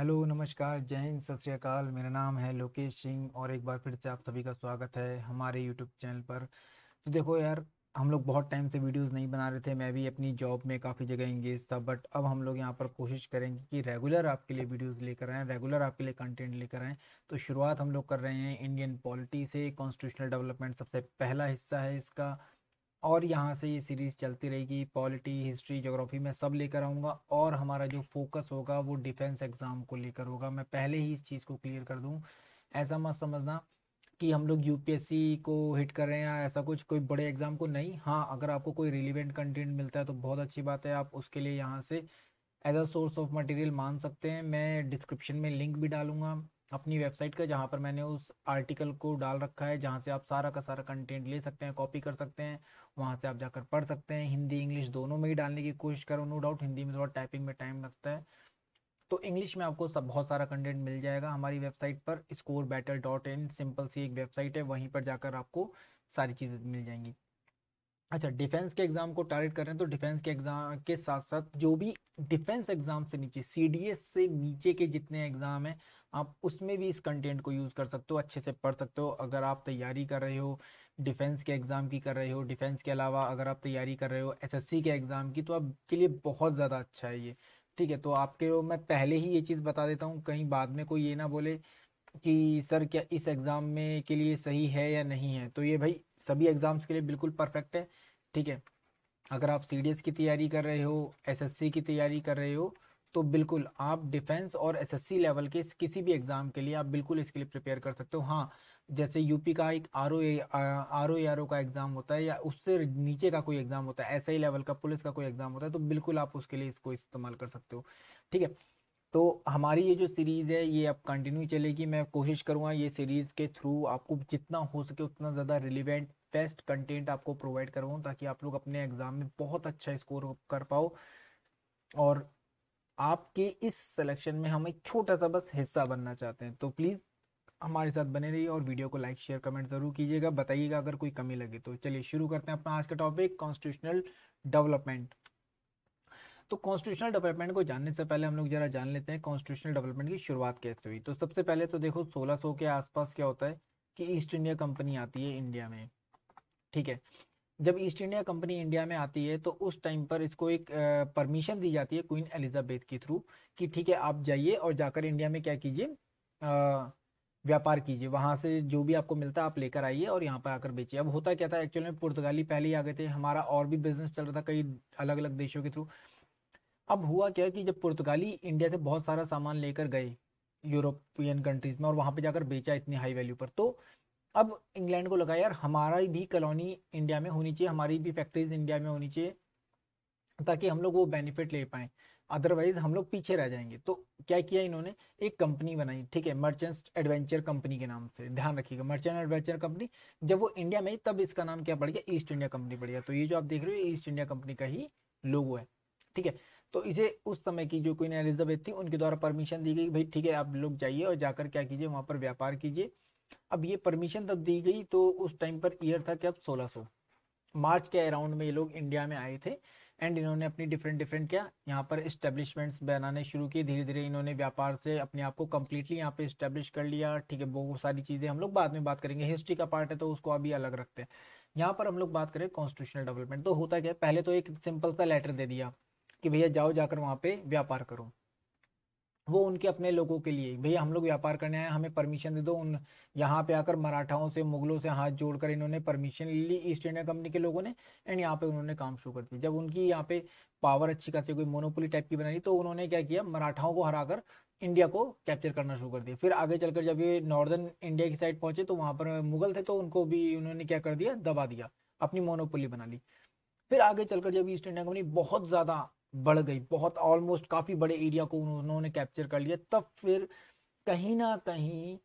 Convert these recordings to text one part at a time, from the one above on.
hello नमस्कार जय हिंद सत श्रीकाल मेरा नाम है लोकेश सिंह और एक बार फिर से आप सभी का स्वागत है हमारे यूट्यूब चैनल पर तो देखो यार हम लोग बहुत टाइम से वीडियोस नहीं बना रहे थे मैं भी अपनी जॉब में काफ़ी जगह इंगेज था बट अब हम लोग यहाँ पर कोशिश करेंगे कि रेगुलर आपके लिए वीडियोस लेकर आएँ रेगुलर आपके लिए कंटेंट लेकर आएँ तो शुरुआत हम लोग कर रहे हैं इंडियन पॉलिटी से कॉन्स्टिट्यूशनल डेवलपमेंट सबसे पहला हिस्सा है इसका और यहाँ से ये सीरीज़ चलती रहेगी पॉलिटी हिस्ट्री जोग्राफी मैं सब लेकर आऊँगा और हमारा जो फोकस होगा वो डिफेंस एग्ज़ाम को लेकर होगा मैं पहले ही इस चीज़ को क्लियर कर दूँ ऐसा मत समझना कि हम लोग यूपीएससी को हिट कर रहे हैं या ऐसा कुछ कोई बड़े एग्ज़ाम को नहीं हाँ अगर आपको कोई रिलीवेंट कंटेंट मिलता है तो बहुत अच्छी बात है आप उसके लिए यहाँ से as a source of material मान सकते हैं मैं डिस्क्रिप्शन में लिंक भी डालूंगा अपनी वेबसाइट का जहाँ पर मैंने उस आर्टिकल को डाल रखा है जहाँ से आप सारा का सारा कंटेंट ले सकते हैं कॉपी कर सकते हैं वहाँ से आप जाकर पढ़ सकते हैं हिंदी इंग्लिश दोनों में ही डालने की कोशिश करो नो डाउट हिंदी में थोड़ा टाइपिंग में टाइम लगता है तो इंग्लिश में आपको सब बहुत सारा कंटेंट मिल जाएगा हमारी वेबसाइट पर score better dot in simple सी एक वेबसाइट है वहीं पर जाकर आपको सारी चीज़ें मिल जाएंगी अच्छा डिफेंस के एग्ज़ाम को टारगेट कर रहे हैं तो डिफेंस के एग्ज़ाम के साथ साथ जो भी डिफेंस एग्ज़ाम से नीचे सी से नीचे के जितने एग्ज़ाम हैं आप उसमें भी इस कंटेंट को यूज़ कर सकते हो अच्छे से पढ़ सकते हो अगर आप तैयारी कर रहे हो डिफेंस के एग्ज़ाम की कर रहे हो डिफेंस के अलावा अगर आप तैयारी कर रहे हो एसएससी के एग्ज़ाम की तो आपके लिए बहुत ज़्यादा अच्छा है ये ठीक है तो आपके मैं पहले ही ये चीज़ बता देता हूँ कहीं बाद में कोई ये ना बोले कि सर क्या इस एग्ज़ाम में के लिए सही है या नहीं है तो ये भाई सभी एग्ज़ाम्स के लिए बिल्कुल परफेक्ट है ठीक है अगर आप सी की तैयारी कर रहे हो एस की तैयारी कर रहे हो तो बिल्कुल आप डिफेंस और एसएससी लेवल के किसी भी एग्ज़ाम के लिए आप बिल्कुल इसके लिए प्रिपेयर कर सकते हो हाँ जैसे यूपी का एक R O R O R O का एग्ज़ाम होता है या उससे नीचे का कोई एग्ज़ाम होता है एस आई लेवल का पुलिस का कोई एग्ज़ाम होता है तो बिल्कुल आप उसके लिए इसको इस्तेमाल कर सकते हो ठीक है तो हमारी ये जो सीरीज़ है ये अब कंटिन्यू चलेगी मैं कोशिश करूँगा ये सीरीज़ के थ्रू आपको जितना हो सके उतना ज़्यादा रिलीवेंट बेस्ट कंटेंट आपको प्रोवाइड करवाऊँ ताकि आप लोग अपने एग्ज़ाम में बहुत अच्छा स्कोर कर पाओ और आपके इस सिलेक्शन में हम एक छोटा सा बस हिस्सा बनना चाहते हैं तो प्लीज़ हमारे साथ बने रहिए और वीडियो को लाइक शेयर कमेंट ज़रूर कीजिएगा बताइएगा अगर कोई कमी लगे तो चलिए शुरू करते हैं अपना आज का टॉपिक कॉन्स्टिट्यूशनल डेवलपमेंट तो कॉन्स्टिट्यूशनल डेवलपमेंट को जानने से पहले हम लोग जरा जान लेते हैं कॉन्स्टिट्यूशनल डेवलपमेंट की शुरुआत कैसे हुई तो सबसे पहले तो देखो 1600 के आसपास क्या होता है कि ईस्ट इंडिया कंपनी आती है इंडिया में ठीक है जब ईस्ट इंडिया कंपनी इंडिया में आती है तो उस टाइम पर इसको एक परमिशन दी जाती है क्वीन एलिजाबेथ के थ्रू कि ठीक है आप जाइए और जाकर इंडिया में क्या कीजिए व्यापार कीजिए वहाँ से जो भी आपको मिलता है आप लेकर आइए और यहाँ पर आकर बेचिए अब होता क्या था एक्चुअल में पुर्तगाली पहले ही आ गए थे हमारा और भी बिजनेस चल रहा था कई अलग अलग देशों के थ्रू अब हुआ क्या कि जब पुर्तगाली इंडिया से बहुत सारा सामान लेकर गए यूरोपियन कंट्रीज में और वहाँ पर जाकर बेचा इतनी हाई वैल्यू पर तो अब इंग्लैंड को लगा यार हमारा भी कॉलोनी इंडिया में होनी चाहिए हमारी भी फैक्ट्रीज इंडिया में होनी चाहिए ताकि हम लोग वो बेनिफिट ले पाएँ अदरवाइज हम लोग पीछे रह जाएंगे तो क्या किया इन्होंने एक कंपनी बनाई ठीक है मर्चेंट्स एडवेंचर कंपनी के नाम से ध्यान रखिएगा मर्चेंट एडवेंचर कंपनी जब वो इंडिया में तब इसका नाम क्या पड़ गया ईस्ट इंडिया कंपनी पड़ गया तो ये जो आप देख रहे हो ईस्ट इंडिया कंपनी का ही लोगो है ठीक है तो इसे उस समय की जो क्वीन एलिजाबेथ थी उनके द्वारा परमिशन दी गई भाई ठीक है आप लोग जाइए और जाकर क्या कीजिए वहाँ पर व्यापार कीजिए अब ये परमिशन तब दी गई तो उस टाइम पर ईयर था कि अब 1600 मार्च के अराउंड में ये लोग इंडिया में आए थे एंड इन्होंने अपनी डिफरेंट डिफरेंट क्या यहाँ पर इस्टेब्लिशमेंट्स बनाने शुरू किए धीरे धीरे इन्होंने व्यापार से अपने आप को कम्प्लीटली यहाँ पे इस्टेब्लिश कर लिया ठीक है बहुत सारी चीज़ें हम लोग बाद में बात करेंगे हिस्ट्री का पार्ट है तो उसको अभी अलग रखते हैं यहाँ पर हम लोग बात करें कॉन्स्टिट्यूशनल डेवलपमेंट तो होता क्या पहले तो एक सिंपल सा लेटर दे दिया कि भैया जाओ जाकर वहाँ पे व्यापार करो वो उनके अपने लोगों के लिए भैया हम लोग व्यापार करने आए हमें परमिशन दे दो उन यहाँ पे आकर मराठाओं से मुगलों से हाथ जोड़कर इन्होंने परमिशन ली ईस्ट इंडिया कंपनी के लोगों ने एंड यहाँ पे उन्होंने काम शुरू कर दिया जब उनकी यहाँ पे पावर अच्छी खासी कोई मोनोपोली टाइप की बनाई तो उन्होंने क्या किया मराठाओं को कर इंडिया को कैप्चर करना शुरू कर दिया फिर आगे चलकर जब ये नॉर्दर्न इंडिया की साइड पहुंचे तो वहाँ पर मुगल थे तो उनको भी उन्होंने क्या कर दिया दबा दिया अपनी मोनोपोली बना ली फिर आगे चलकर जब ईस्ट इंडिया कंपनी बहुत ज़्यादा बढ़ गई बहुत ऑलमोस्ट काफ़ी बड़े एरिया को उन्होंने कैप्चर कर लिया तब फिर कहीं ना कहीं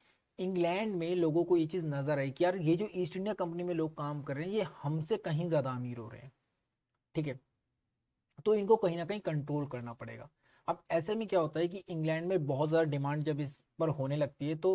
इंग्लैंड में लोगों को ये चीज़ नज़र आई कि यार ये जो ईस्ट इंडिया कंपनी में लोग काम कर रहे हैं ये हमसे कहीं ज़्यादा अमीर हो रहे हैं ठीक है तो इनको कहीं ना कहीं कंट्रोल करना पड़ेगा अब ऐसे में क्या होता है कि इंग्लैंड में बहुत ज़्यादा डिमांड जब इस पर होने लगती है तो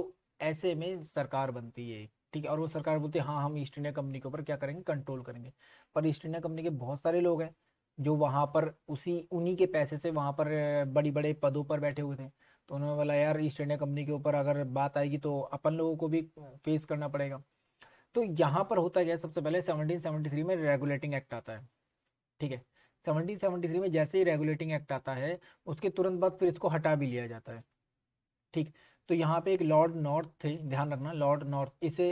ऐसे में सरकार बनती है ठीक है और वो सरकार बोलती है हाँ हम ईस्ट इंडिया कंपनी के ऊपर क्या करेंगे कंट्रोल करेंगे पर ईस्ट इंडिया कंपनी के बहुत सारे लोग हैं जो वहाँ पर उसी उन्हीं के पैसे से वहाँ पर बड़ी बड़े पदों पर बैठे हुए थे तो उन्होंने बोला यार ईस्ट इंडिया कंपनी के ऊपर अगर बात आएगी तो अपन लोगों को भी फेस करना पड़ेगा तो यहाँ पर होता क्या है सबसे पहले 1773 में रेगुलेटिंग एक्ट आता है ठीक है 1773 में जैसे ही रेगुलेटिंग एक्ट आता है उसके तुरंत बाद फिर इसको हटा भी लिया जाता है ठीक तो यहाँ पे एक लॉर्ड नॉर्थ थे ध्यान रखना लॉर्ड नॉर्थ इसे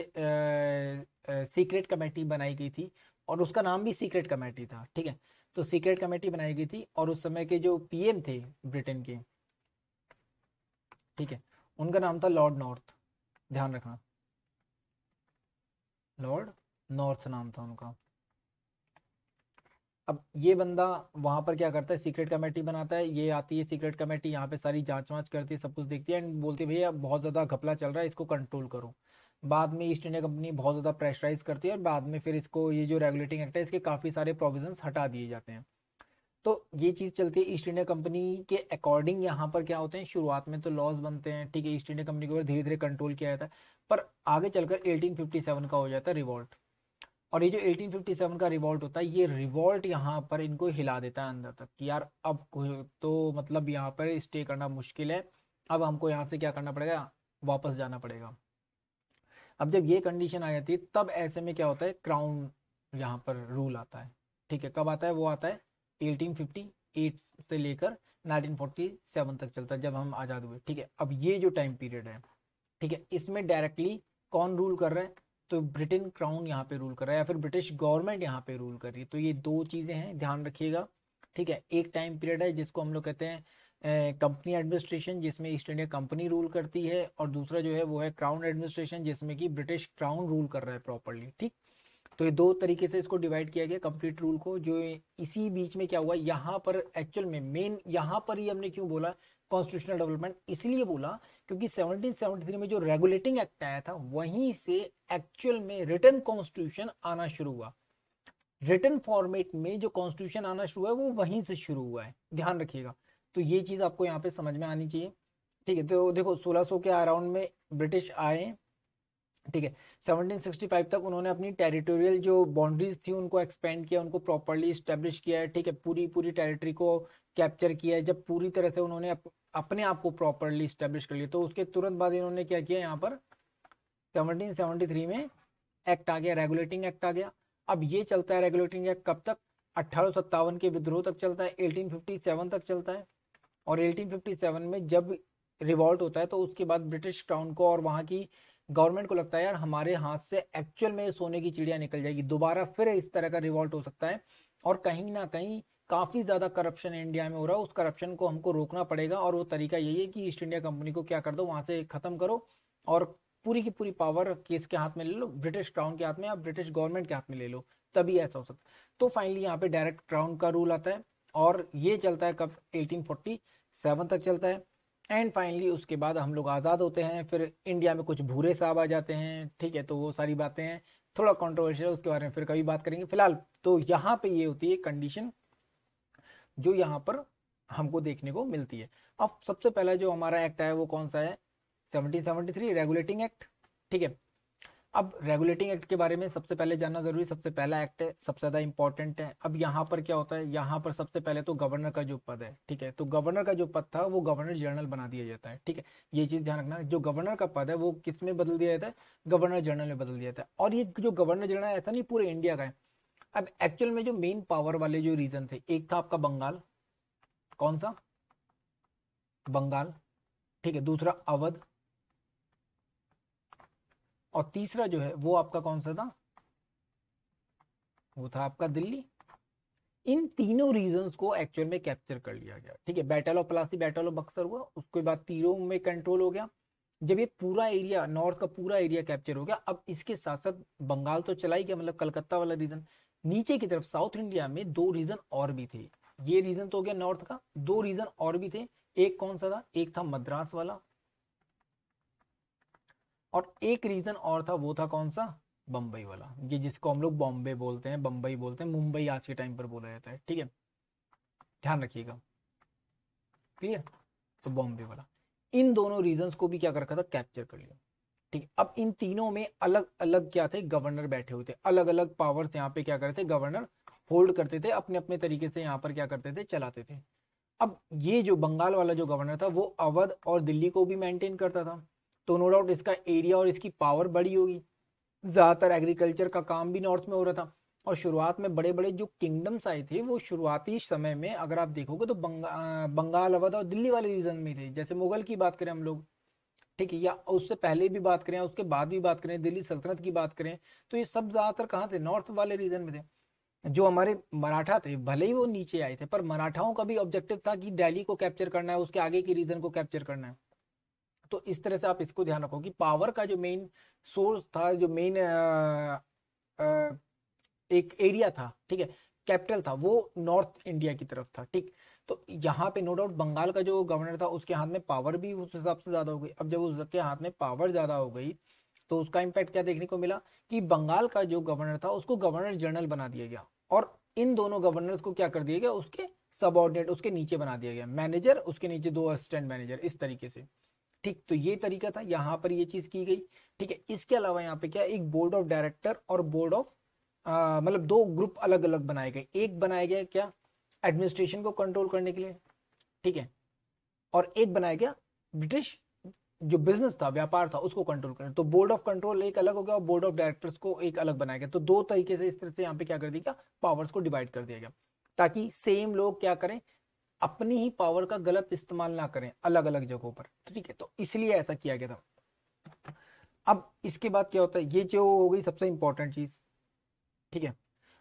सीक्रेट कमेटी बनाई गई थी और उसका नाम भी सीक्रेट कमेटी था ठीक है तो सीक्रेट कमेटी बनाई गई थी और उस समय के जो पीएम थे ब्रिटेन के ठीक है उनका नाम था लॉर्ड नॉर्थ ध्यान रखना लॉर्ड नॉर्थ नाम था उनका अब ये बंदा वहां पर क्या करता है सीक्रेट कमेटी बनाता है ये आती है सीक्रेट कमेटी यहाँ पे सारी जांच वाँच करती है सब कुछ देखती है एंड बोलती है भैया बहुत ज़्यादा घपला चल रहा है इसको कंट्रोल करो बाद में ईस्ट इंडिया कंपनी बहुत ज़्यादा प्रेशराइज करती है और बाद में फिर इसको ये जो रेगुलेटिंग एक्ट है इसके काफ़ी सारे प्रोविजंस हटा दिए जाते हैं तो ये चीज़ चलती है ईस्ट इंडिया कंपनी के अकॉर्डिंग यहाँ पर क्या होते हैं शुरुआत में तो लॉज बनते हैं ठीक है ईस्ट इंडिया कंपनी के ऊपर धीरे धीरे कंट्रोल किया जाता है पर आगे चलकर सेवन का हो जाता है रिवॉल्ट और ये जो 1857 का रिवॉल्ट होता है ये रिवॉल्ट यहाँ पर इनको हिला देता है अंदर तक कि यार अब तो मतलब यहाँ पर स्टे करना मुश्किल है अब हमको यहाँ से क्या करना पड़ेगा वापस जाना पड़ेगा अब जब ये कंडीशन आ जाती है तब ऐसे में क्या होता है क्राउन यहाँ पर रूल आता है ठीक है कब आता है वो आता है 1858 से लेकर 1947 तक चलता है जब हम आज़ाद हुए ठीक है अब ये जो टाइम पीरियड है ठीक है इसमें डायरेक्टली कौन रूल कर रहा है तो ब्रिटेन क्राउन यहाँ पे रूल कर रहा है या फिर ब्रिटिश गवर्नमेंट यहाँ पे रूल कर रही है तो ये दो चीज़ें हैं ध्यान रखिएगा ठीक है एक टाइम पीरियड है जिसको हम लोग कहते हैं कंपनी एडमिनिस्ट्रेशन जिसमें ईस्ट इंडिया कंपनी रूल करती है और दूसरा जो है वो है क्राउन एडमिनिस्ट्रेशन जिसमें कि ब्रिटिश क्राउन रूल कर रहा है प्रॉपरली ठीक तो ये दो तरीके से इसको डिवाइड किया गया कंप्लीट रूल को जो इसी बीच में क्या हुआ यहाँ पर एक्चुअल में मेन यहाँ पर ही हमने क्यों बोला कॉन्स्टिट्यूशनल डेवलपमेंट इसलिए बोला क्योंकि 1773 में जो रेगुलेटिंग एक्ट आया था वहीं से एक्चुअल में रिटर्न कॉन्स्टिट्यूशन आना शुरू हुआ रिटर्न फॉर्मेट में जो कॉन्स्टिट्यूशन आना शुरू हुआ है वो वहीं से शुरू हुआ है ध्यान रखिएगा तो ये चीज़ आपको यहाँ पे समझ में आनी चाहिए ठीक है तो देखो 1600 के अराउंड में ब्रिटिश आए ठीक है 1765 तक उन्होंने अपनी टेरिटोरियल जो बाउंड्रीज थी उनको एक्सपेंड किया उनको प्रॉपरली स्टेब्लिश किया है ठीक है पूरी पूरी टेरिटरी को कैप्चर किया है जब पूरी तरह से उन्होंने अप, अपने आप को प्रॉपरली स्टेब्लिश कर लिया तो उसके तुरंत बाद इन्होंने क्या किया यहाँ पर 1773 में एक्ट आ गया रेगुलेटिंग एक्ट आ गया अब ये चलता है रेगुलेटिंग एक्ट कब तक अट्ठारह के विद्रोह तक चलता है एटीन तक चलता है और 1857 में जब रिवॉल्ट होता है तो उसके बाद ब्रिटिश क्राउन को और वहाँ की गवर्नमेंट को लगता है यार हमारे हाथ से एक्चुअल में सोने की चिड़िया निकल जाएगी दोबारा फिर इस तरह का रिवॉल्ट हो सकता है और कहीं ना कहीं काफ़ी ज़्यादा करप्शन इंडिया में हो रहा है उस करप्शन को हमको रोकना पड़ेगा और वो तरीका यही है कि ईस्ट इंडिया कंपनी को क्या कर दो वहाँ से ख़त्म करो और पूरी की पूरी पावर केस के हाथ में ले लो ब्रिटिश क्राउन के हाथ में या ब्रिटिश गवर्नमेंट के हाथ में ले लो तभी ऐसा हो सकता है तो फाइनली यहाँ पे डायरेक्ट क्राउन का रूल आता है और ये चलता है कब 1847 तक चलता है एंड फाइनली उसके बाद हम लोग आज़ाद होते हैं फिर इंडिया में कुछ भूरे साहब आ जाते हैं ठीक है तो वो सारी बातें हैं थोड़ा कॉन्ट्रोवर्शियल उसके बारे में फिर कभी बात करेंगे फिलहाल तो यहाँ पे ये होती है कंडीशन जो यहाँ पर हमको देखने को मिलती है अब सबसे पहला जो हमारा एक्ट है वो कौन सा है सेवनटीन रेगुलेटिंग एक्ट ठीक है अब रेगुलेटिंग एक्ट के बारे में सबसे पहले जानना जरूरी सबसे पहला एक्ट है सबसे ज़्यादा इंपॉर्टेंट है अब यहाँ पर क्या होता है यहाँ पर सबसे पहले तो गवर्नर का जो पद है ठीक है तो गवर्नर का जो पद था वो गवर्नर जनरल बना दिया जाता है ठीक है ये चीज़ ध्यान रखना जो गवर्नर का पद है वो किस में बदल दिया जाता है गवर्नर जनरल में बदल दिया जाता है और ये जो गवर्नर जनरल है ऐसा नहीं पूरे इंडिया का है अब एक्चुअल में जो मेन पावर वाले जो रीजन थे एक था आपका बंगाल कौन सा बंगाल ठीक है दूसरा अवध और तीसरा जो है वो आपका कौन सा था वो था आपका दिल्ली इन तीनों रीजन को एक्चुअल में कैप्चर कर लिया गया ठीक है battle of Plassey battle of Buxar हुआ उसके बाद तीरों में कंट्रोल हो गया जब ये पूरा एरिया नॉर्थ का पूरा एरिया कैप्चर हो गया अब इसके साथ साथ बंगाल तो चला ही गया मतलब कलकत्ता वाला रीजन नीचे की तरफ साउथ इंडिया में दो रीजन और भी थे ये रीजन तो हो गया नॉर्थ का दो रीजन और भी थे एक कौन सा था एक था मद्रास वाला और एक रीजन और था वो था कौन सा बम्बई वाला ये जिसको हम लोग बॉम्बे बोलते हैं बम्बई बोलते हैं मुंबई आज के टाइम पर बोला जाता है ठीक है ध्यान रखिएगा क्लियर तो बॉम्बे वाला इन दोनों रीजन को भी क्या कर रखा था कैप्चर कर लिया ठीक अब इन तीनों में अलग अलग क्या थे गवर्नर बैठे हुए थे अलग अलग पावर्स यहाँ पे क्या करते थे गवर्नर होल्ड करते थे अपने अपने तरीके से यहाँ पर क्या करते थे चलाते थे अब ये जो बंगाल वाला जो गवर्नर था वो अवध और दिल्ली को भी मेंटेन करता था तो नो डाउट इसका एरिया और इसकी पावर बड़ी होगी ज़्यादातर एग्रीकल्चर का काम भी नॉर्थ में हो रहा था और शुरुआत में बड़े बड़े जो किंगडम्स आए थे वो शुरुआती समय में अगर आप देखोगे तो बंगा, बंगाल अवध और दिल्ली वाले रीजन में थे जैसे मुगल की बात करें हम लोग ठीक है या उससे पहले भी बात करें उसके बाद भी बात करें दिल्ली सल्तनत की बात करें तो ये सब ज़्यादातर कहाँ थे नॉर्थ वाले रीजन में थे जो हमारे मराठा थे भले ही वो नीचे आए थे पर मराठाओं का भी ऑब्जेक्टिव था कि दिल्ली को कैप्चर करना है उसके आगे के रीजन को कैप्चर करना है तो इस तरह से आप इसको ध्यान रखो कि पावर का जो मेन सोर्स था जो मेन एक एरिया था ठीक है कैपिटल था वो नॉर्थ इंडिया की तरफ था ठीक तो यहाँ पे नो डाउट बंगाल का जो गवर्नर था उसके हाथ में पावर भी उस हिसाब से ज़्यादा हो गई अब जब उसके हाथ में पावर ज़्यादा हो गई तो उसका इम्पैक्ट क्या देखने को मिला कि बंगाल का जो गवर्नर था उसको गवर्नर जनरल बना दिया गया और इन दोनों गवर्नर को क्या कर दिया गया उसके सबॉर्डिनेट उसके नीचे बना दिया गया मैनेजर उसके नीचे दो असिस्टेंट मैनेजर इस तरीके से ठीक तो ये तरीका था यहाँ पर ये चीज की गई ठीक है इसके अलावा यहाँ पे क्या एक बोर्ड ऑफ डायरेक्टर और बोर्ड ऑफ मतलब दो ग्रुप अलग अलग बनाए गए एक बनाया गया क्या एडमिनिस्ट्रेशन को कंट्रोल करने के लिए ठीक है और एक बनाया गया ब्रिटिश जो बिजनेस था व्यापार था उसको कंट्रोल करने तो बोर्ड ऑफ कंट्रोल एक अलग हो गया और बोर्ड ऑफ डायरेक्टर्स को एक अलग बनाया गया तो दो तरीके से इस तरह से यहाँ पे क्या कर दिया गया पावर्स को डिवाइड कर दिया गया ताकि सेम लोग क्या करें अपनी ही पावर का गलत इस्तेमाल ना करें अलग अलग जगहों पर ठीक है तो इसलिए ऐसा किया गया था अब इसके बाद क्या होता है ये जो हो गई सबसे इंपॉर्टेंट चीज ठीक है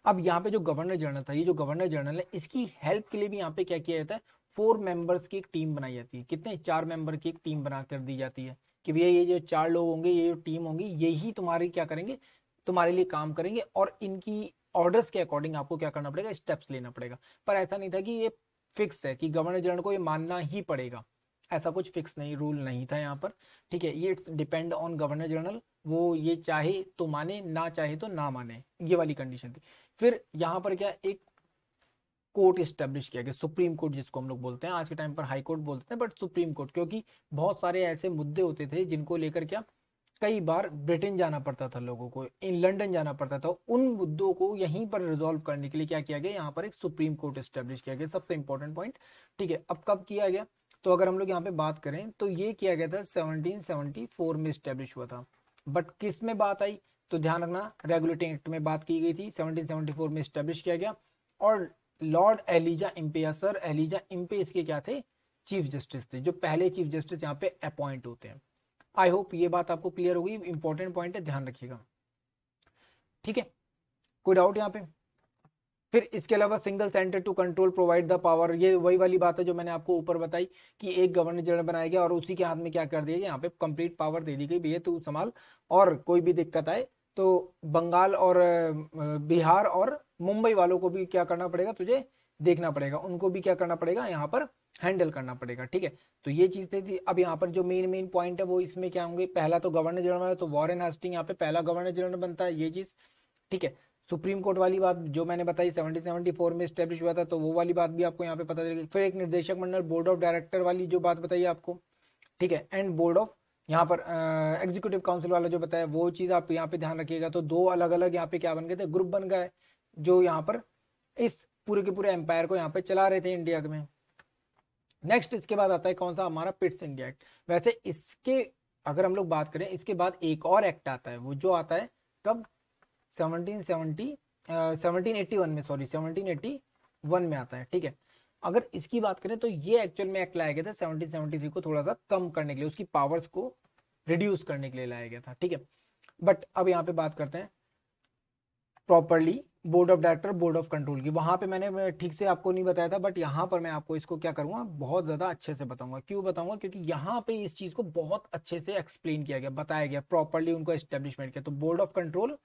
अब यहाँ पे जो गवर्नर जनरल था ये जो गवर्नर जनरल है इसकी हेल्प के लिए भी यहाँ पे क्या किया जाता है फोर मेंबर्स की एक टीम बनाई जाती है कितने चार मेंबर की एक टीम बना कर दी जाती है कि भैया ये जो चार लोग होंगे ये जो टीम होंगी यही तुम्हारी क्या करेंगे तुम्हारे लिए काम करेंगे और इनकी ऑर्डर्स के अकॉर्डिंग आपको क्या करना पड़ेगा स्टेप्स लेना पड़ेगा पर ऐसा नहीं था कि ये फिक्स है कि गवर्नर जनरल को ये मानना ही पड़ेगा ऐसा कुछ फिक्स नहीं रूल नहीं था यहाँ पर ठीक है ये it's depend on governor general वो ये चाहे तो माने ना चाहे तो ना माने ये वाली कंडीशन थी फिर यहाँ पर क्या एक कोर्ट इस्टेब्लिश किया गया सुप्रीम कोर्ट जिसको हम लोग बोलते हैं आज के टाइम पर हाई कोर्ट बोलते हैं बट सुप्रीम कोर्ट क्योंकि बहुत सारे ऐसे मुद्दे होते थे जिनको लेकर क्या कई बार ब्रिटेन जाना पड़ता था लोगों को इन लंदन जाना पड़ता था उन मुद्दों को यहीं पर रिजोल्व करने के लिए क्या किया गया यहाँ पर एक सुप्रीम कोर्ट स्टेब्लिश किया गया सबसे इंपॉर्टेंट पॉइंट ठीक है अब कब किया गया तो अगर हम लोग यहाँ पे बात करें तो ये किया गया था फोर में स्टेब्लिश हुआ था बट किस में बात आई तो ध्यान रखना रेगुलेटिंग एक्ट में बात की गई थी फोर में स्टेब्लिश किया गया और lord Elijah Impey sir Elijah Impey इसके क्या थे चीफ जस्टिस थे जो पहले चीफ जस्टिस यहाँ पे अपॉइंट होते हैं आई होप ये बात आपको क्लियर होगी इंपॉर्टेंट पॉइंट है ध्यान रखिएगा ठीक है कोई डाउट यहाँ पे फिर इसके अलावा single centre to control provide the power ये वही वाली बात है जो मैंने आपको ऊपर बताई कि एक गवर्नर जनरल बनाया गया और उसी के हाथ में क्या कर दिया गया यहाँ पे कंप्लीट पावर दे दी गई भैया तू संभाल और कोई भी दिक्कत आए तो बंगाल और बिहार और मुंबई वालों को भी क्या करना पड़ेगा तुझे देखना पड़ेगा उनको भी क्या करना पड़ेगा यहाँ पर हैंडल करना पड़ेगा ठीक है तो ये चीज थी अब यहाँ पर जो मेन मेन पॉइंट है वो इसमें क्या होंगे पहला तो गवर्नर जनरल तो वॉरेन हस्टिंग यहाँ पे पहला गवर्नर जनरल बनता है ये चीज ठीक है सुप्रीम कोर्ट वाली बात जो मैंने बताई सेवनटीन सेवेंटी फोर में स्टेब्लिश हुआ था तो वो वाली बात भी आपको यहाँ पे पता चलेगी फिर एक निर्देशक मंडल बोर्ड ऑफ डायरेक्टर वाली जो बात बताई आपको ठीक है एंड बोर्ड ऑफ यहाँ पर एग्जीक्यूटिव काउंसिल वाला जो बताया वो चीज़ आप यहाँ पे ध्यान रखिएगा तो दो अलग अलग यहाँ पे क्या बन गए थे ग्रुप बन गए जो यहाँ पर इस पूरे के पूरे एम्पायर को यहाँ पे चला रहे थे इंडिया में नेक्स्ट इसके बाद आता है कौन सा हमारा पिट्स इंडिया एक्ट वैसे इसके अगर हम लोग बात करें इसके बाद एक और एक्ट आता है वो जो आता है कब 1770 1781 में सॉरी 1781 में आता है ठीक है अगर इसकी बात करें तो ये एक्चुअल में एक्ट लाया गया था 1773 को थोड़ा सा कम करने के लिए उसकी पावर्स को रिड्यूस करने के लिए लाया गया था ठीक है बट अब यहाँ पे बात करते हैं properly board of director board of control की वहाँ पे मैंने ठीक से आपको नहीं बताया था बट यहाँ पर मैं आपको इसको क्या करूँगा बहुत ज़्यादा अच्छे से बताऊँगा क्यों बताऊँगा क्योंकि यहाँ पे इस चीज़ को बहुत अच्छे से एक्सप्लेन किया गया बताया गया प्रॉपरली उनको इस्टेब्लिशमेंट किया तो बोर्ड ऑफ कंट्रोल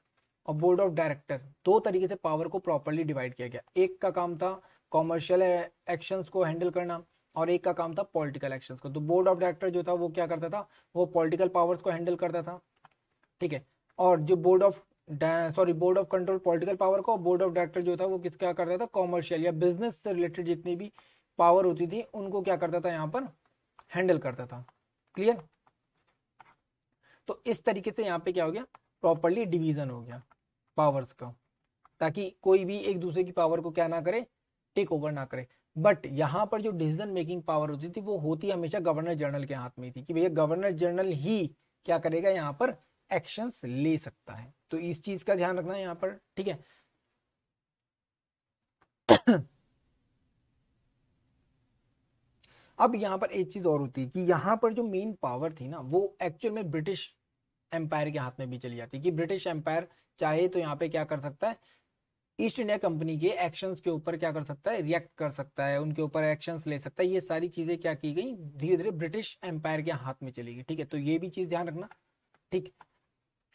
और बोर्ड ऑफ डायरेक्टर दो तरीके से पावर को प्रॉपरली डिवाइड किया गया एक का काम था कॉमर्शियल एक्शंस को हैंडल करना और एक का काम था पॉलिटिकल एक्शंस को तो बोर्ड ऑफ डायरेक्टर जो था वो क्या करता था वो पॉलिटिकल पावर्स को हैंडल करता था ठीक है और जो board of sorry board of control political power को बोर्ड ऑफ डायरेक्टर जो था वो किस क्या करता था कॉमर्शियल या बिजनेस से रिलेटेड जितनी भी पावर होती थी उनको क्या करता था यहाँ पर हैंडल करता था क्लियर तो इस तरीके से यहाँ पे क्या हो गया प्रॉपरली डिवीजन हो गया पावर्स का ताकि कोई भी एक दूसरे की पावर को क्या ना करे टेक ओवर ना करे बट यहाँ पर जो डिसीजन मेकिंग पावर होती थी वो होती हमेशा गवर्नर जनरल के हाथ में थी कि भैया गवर्नर जनरल ही क्या करेगा यहाँ पर एक्शंस ले सकता है तो इस चीज का ध्यान रखना है यहां पर ठीक है अब यहां पर एक चीज और होती है कि यहां पर जो मेन पावर थी ना वो एक्चुअल में ब्रिटिश एम्पायर के हाथ में भी चली जाती है कि ब्रिटिश एम्पायर चाहे तो यहाँ पे क्या कर सकता है ईस्ट इंडिया कंपनी के एक्शंस के ऊपर क्या कर सकता है रिएक्ट कर सकता है उनके ऊपर एक्शंस ले सकता है ये सारी चीजें क्या की गई धीरे धीरे ब्रिटिश एम्पायर के हाथ में चली गई ठीक है तो ये भी चीज ध्यान रखना ठीक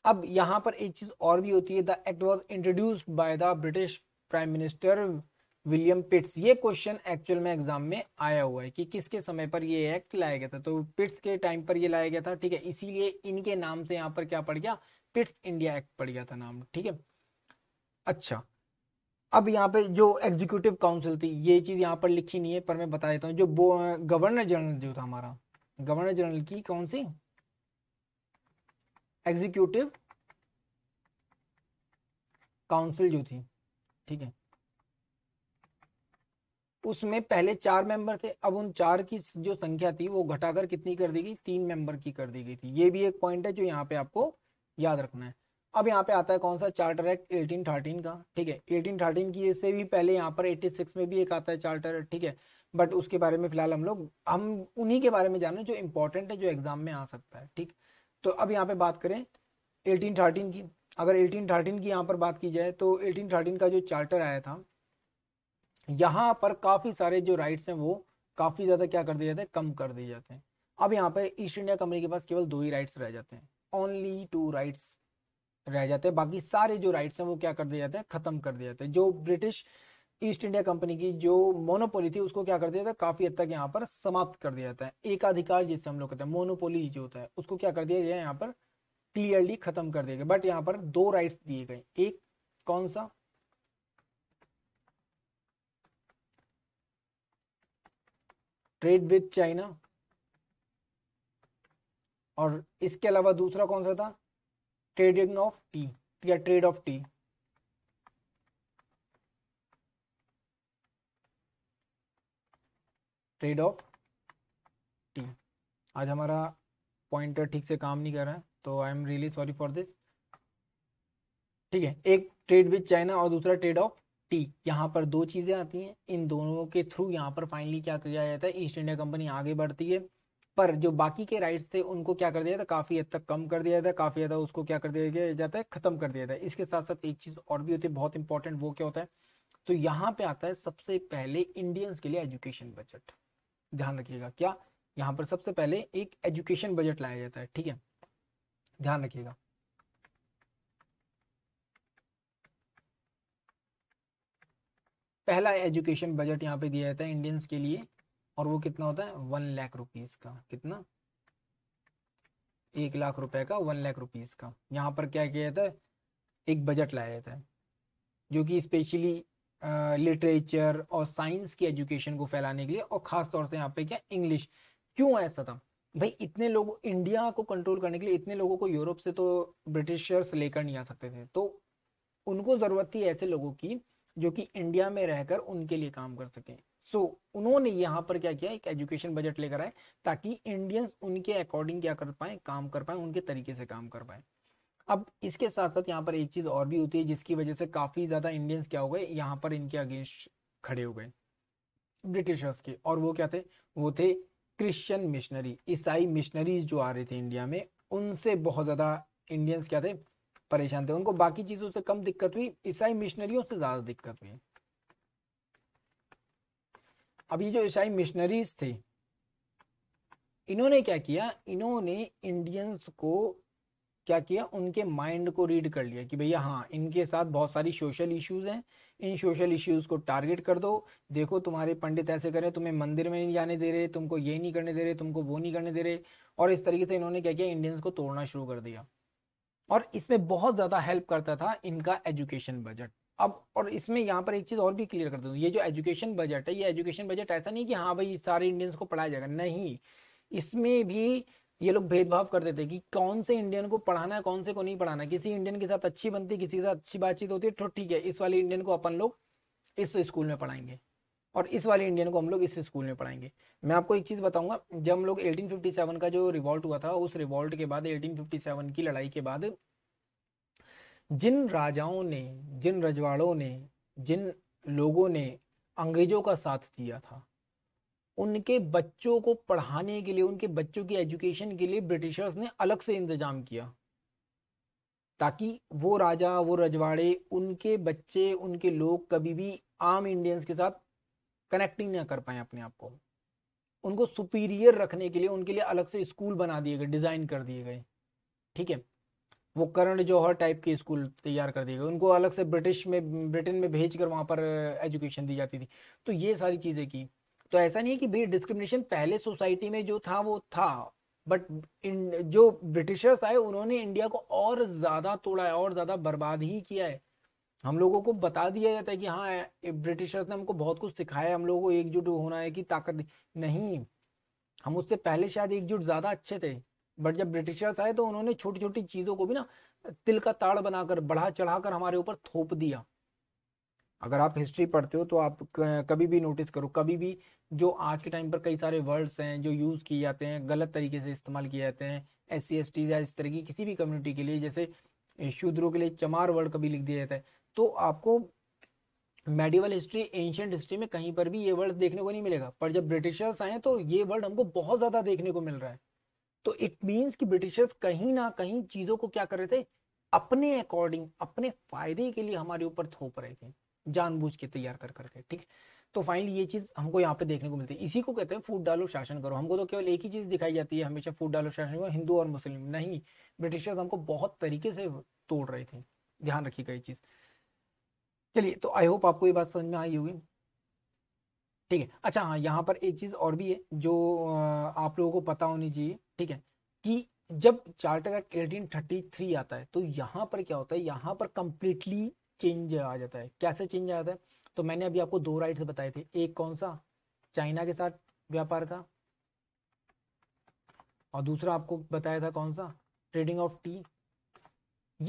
अब यहाँ पर एक चीज़ और भी होती है the act was introduced by the British prime minister William Pitts ये क्वेश्चन एक्चुअल में एग्जाम में आया हुआ है कि किसके समय पर ये एक्ट लाया गया था तो पिट्स के टाइम पर ये लाया गया था ठीक है इसीलिए इनके नाम से यहाँ पर क्या पड़ गया पिट्स इंडिया एक्ट पड़ गया था नाम ठीक है अच्छा अब यहाँ पे जो एग्जीक्यूटिव काउंसिल थी ये चीज़ यहाँ पर लिखी नहीं है पर मैं बता देता हूँ जो गवर्नर जनरल जो था हमारा गवर्नर जनरल की कौन सी एग्जीक्यूटिव काउंसिल जो थी ठीक है उसमें पहले चार मेंबर थे अब उन चार की जो संख्या थी वो घटाकर कितनी कर दी गई तीन मेंबर की कर दी गई थी ये भी एक पॉइंट है जो यहाँ पे आपको याद रखना है अब यहाँ पे आता है कौन सा चार्टर एक्ट एटीन थर्टीन का ठीक है एटीन थर्टीन की इससे भी पहले यहाँ पर सिक्स में भी एक आता है चार्टर ठीक है बट उसके बारे में फिलहाल हम लोग हम उन्हीं के बारे में जान रहे हैं जो इंपॉर्टेंट है जो एग्जाम में आ सकता है ठीक है तो अब यहाँ पे बात करें एटीन थर्टीन की अगर एटीन थर्टीन की यहाँ पर बात की जाए तो एटीन थर्टीन का जो चार्टर आया था यहाँ पर काफ़ी सारे जो राइट्स हैं वो काफ़ी ज़्यादा क्या कर दिए जाते हैं कम कर दिए जाते हैं अब यहाँ पर ईस्ट इंडिया कंपनी के पास केवल दो ही राइट्स रह जाते हैं ओनली टू राइट्स रह जाते हैं बाकी सारे जो राइट्स हैं वो क्या कर दिए जाते हैं ख़त्म कर दिए जाते हैं जो ब्रिटिश ईस्ट इंडिया कंपनी की जो मोनोपोली थी उसको क्या कर दिया था काफी हद तक यहाँ पर समाप्त कर दिया जाता है एकाधिकार जिससे हम लोग कहते हैं मोनोपोली जो होता है उसको क्या कर दिया गया यहाँ पर क्लियरली खत्म कर दिया गया बट यहाँ पर दो राइट्स दिए गए एक कौन सा ट्रेड विथ चाइना और इसके अलावा दूसरा कौन सा था ट्रेडिंग ऑफ टी या trade of tea trade of tea आज हमारा पॉइंटर ठीक से काम नहीं कर रहा है तो I am really sorry for this ठीक है एक ट्रेड विथ चाइना और दूसरा ट्रेड ऑफ टी यहाँ पर दो चीज़ें आती हैं इन दोनों के थ्रू यहाँ पर फाइनली क्या किया जाता है ईस्ट इंडिया कंपनी आगे बढ़ती है पर जो बाकी के राइट्स थे उनको क्या कर दिया था काफ़ी हद तक कम कर दिया जाता है काफ़ी ज़्यादा उसको क्या कर दिया जाता है ख़त्म कर दिया था इसके साथ साथ एक चीज़ और भी होती है बहुत इंपॉर्टेंट वो क्या होता है तो यहाँ पे आता है सबसे पहले इंडियंस के लिए एजुकेशन बजट ध्यान रखिएगा क्या यहाँ पर सबसे पहले एक एजुकेशन बजट लाया जाता है ठीक है ध्यान रखिएगा पहला एजुकेशन बजट यहाँ पे दिया जाता है इंडियंस के लिए और वो कितना होता है वन लाख रुपीज का कितना एक लाख रुपए का वन लाख रुपीज का यहाँ पर क्या किया जाता है एक बजट लाया जाता है जो कि स्पेशली लिटरेचर और साइंस की एजुकेशन को फैलाने के लिए और ख़ास तौर से यहाँ पे क्या इंग्लिश क्यों ऐसा था भाई इतने लोग इंडिया को कंट्रोल करने के लिए इतने लोगों को यूरोप से तो ब्रिटिशर्स लेकर नहीं आ सकते थे तो उनको ज़रूरत थी ऐसे लोगों की जो कि इंडिया में रहकर उनके लिए काम कर सकें सो so, उन्होंने यहाँ पर क्या किया एक एजुकेशन बजट लेकर आए ताकि इंडियंस उनके अकॉर्डिंग क्या कर पाए काम कर पाए उनके तरीके से काम कर पाए अब इसके साथ साथ यहाँ पर एक चीज़ और भी होती है जिसकी वजह से काफ़ी ज़्यादा इंडियंस क्या हो गए यहाँ पर इनके अगेंस्ट खड़े हो गए ब्रिटिशर्स के और वो क्या थे वो थे क्रिश्चियन मिशनरी ईसाई मिशनरीज जो आ रहे थे इंडिया में उनसे बहुत ज़्यादा इंडियंस क्या थे परेशान थे उनको बाकी चीज़ों से कम दिक्कत हुई ईसाई मिशनरियों से ज़्यादा दिक्कत हुई अब ये जो ईसाई मिशनरीज थे इन्होंने क्या किया इन्होंने इंडियंस को क्या किया उनके माइंड को रीड कर लिया कि भैया हाँ इनके साथ बहुत सारी सोशल इश्यूज़ हैं इन सोशल इश्यूज़ को टारगेट कर दो देखो तुम्हारे पंडित ऐसे करें तुम्हें मंदिर में नहीं जाने दे रहे तुमको ये नहीं करने दे रहे तुमको वो नहीं करने दे रहे और इस तरीके से इन्होंने क्या किया इंडियंस को तोड़ना शुरू कर दिया और इसमें बहुत ज़्यादा हेल्प करता था इनका एजुकेशन बजट अब और इसमें यहाँ पर एक चीज़ और भी क्लियर कर दूँ ये जो एजुकेशन बजट है ये एजुकेशन बजट ऐसा नहीं कि हाँ भाई सारे इंडियंस को पढ़ाया जाएगा नहीं इसमें भी ये लोग भेदभाव करते थे कि कौन से इंडियन को पढ़ाना है कौन से को नहीं पढ़ाना किसी इंडियन के साथ अच्छी बनती किसी के साथ अच्छी बातचीत होती है तो ठीक है इस वाले इंडियन को अपन लोग इस स्कूल में पढ़ाएंगे और इस वाले इंडियन को हम लोग इस स्कूल में पढ़ाएंगे मैं आपको एक चीज़ बताऊंगा जब हम लोग 1857 का जो रिवॉल्ट हुआ था उस रिवॉल्ट के बाद 1857 की लड़ाई के बाद जिन राजाओं ने जिन रजवाड़ों ने जिन लोगों ने अंग्रेजों का साथ दिया था उनके बच्चों को पढ़ाने के लिए उनके बच्चों की एजुकेशन के लिए ब्रिटिशर्स ने अलग से इंतजाम किया ताकि वो राजा वो रजवाड़े उनके बच्चे उनके लोग कभी भी आम इंडियंस के साथ कनेक्टिंग ना कर पाए अपने आप को उनको सुपीरियर रखने के लिए उनके लिए अलग से स्कूल बना दिए गए डिज़ाइन कर दिए गए ठीक है वो करण जौहर टाइप के स्कूल तैयार कर दिए गए उनको अलग से ब्रिटिश में ब्रिटेन में भेज कर वहां पर एजुकेशन दी जाती थी तो ये सारी चीज़ें की तो ऐसा नहीं है कि भीड़ डिस्क्रिमिनेशन पहले सोसाइटी में जो था वो था बट इन जो ब्रिटिशर्स आए उन्होंने इंडिया को और ज़्यादा तोड़ा है और ज़्यादा बर्बाद ही किया है हम लोगों को बता दिया जाता है कि हाँ ब्रिटिशर्स ने हमको बहुत कुछ सिखाया है हम लोगों को एकजुट होना है कि ताकत नहीं हम उससे पहले शायद एकजुट ज़्यादा अच्छे थे बट जब ब्रिटिशर्स आए तो उन्होंने छोटी छोटी चीज़ों को भी ना तिल का ताड़ बनाकर बढ़ा चढ़ाकर हमारे ऊपर थोप दिया अगर आप हिस्ट्री पढ़ते हो तो आप कभी भी नोटिस करो कभी भी जो आज के टाइम पर कई सारे वर्ड्स हैं जो यूज़ किए जाते हैं गलत तरीके से इस्तेमाल किए जाते हैं एस सी एस टी या इस तरह की किसी भी कम्युनिटी के लिए जैसे शूद्रों के लिए चमार वर्ड कभी लिख दिया जाता है तो आपको मेडिवल हिस्ट्री एंशियंट हिस्ट्री में कहीं पर भी ये वर्ड देखने को नहीं मिलेगा पर जब ब्रिटिशर्स आए तो ये वर्ड हमको बहुत ज़्यादा देखने को मिल रहा है तो इट मीन्स कि ब्रिटिशर्स कहीं ना कहीं चीज़ों को क्या कर रहे थे अपने अकॉर्डिंग अपने फायदे के लिए हमारे ऊपर थोप रहे थे जानबूझ के तैयार कर करके ठीक है तो फाइनली ये चीज़ हमको यहाँ पे देखने को मिलती है इसी को कहते हैं फूड डालो शासन करो हमको तो केवल एक ही चीज़ दिखाई जाती है हमेशा फूड डालो शासन करो हिंदू और मुस्लिम नहीं ब्रिटिशर्स हमको बहुत तरीके से तोड़ रहे थे ध्यान रखिएगा ये चीज़ चलिए तो आई होप आपको ये बात समझ में आई होगी ठीक है अच्छा हाँ यहाँ पर एक चीज़ और भी है जो आप लोगों को पता होनी चाहिए ठीक है कि जब चार्टर एक्ट एटीन आता है तो यहाँ पर क्या होता है यहाँ पर कंप्लीटली चेंज आ जाता है कैसे चेंज आ जाता है तो मैंने अभी आपको दो राइट्स बताए थे एक कौन सा चाइना के साथ व्यापार का और दूसरा आपको बताया था कौन सा ट्रेडिंग ऑफ टी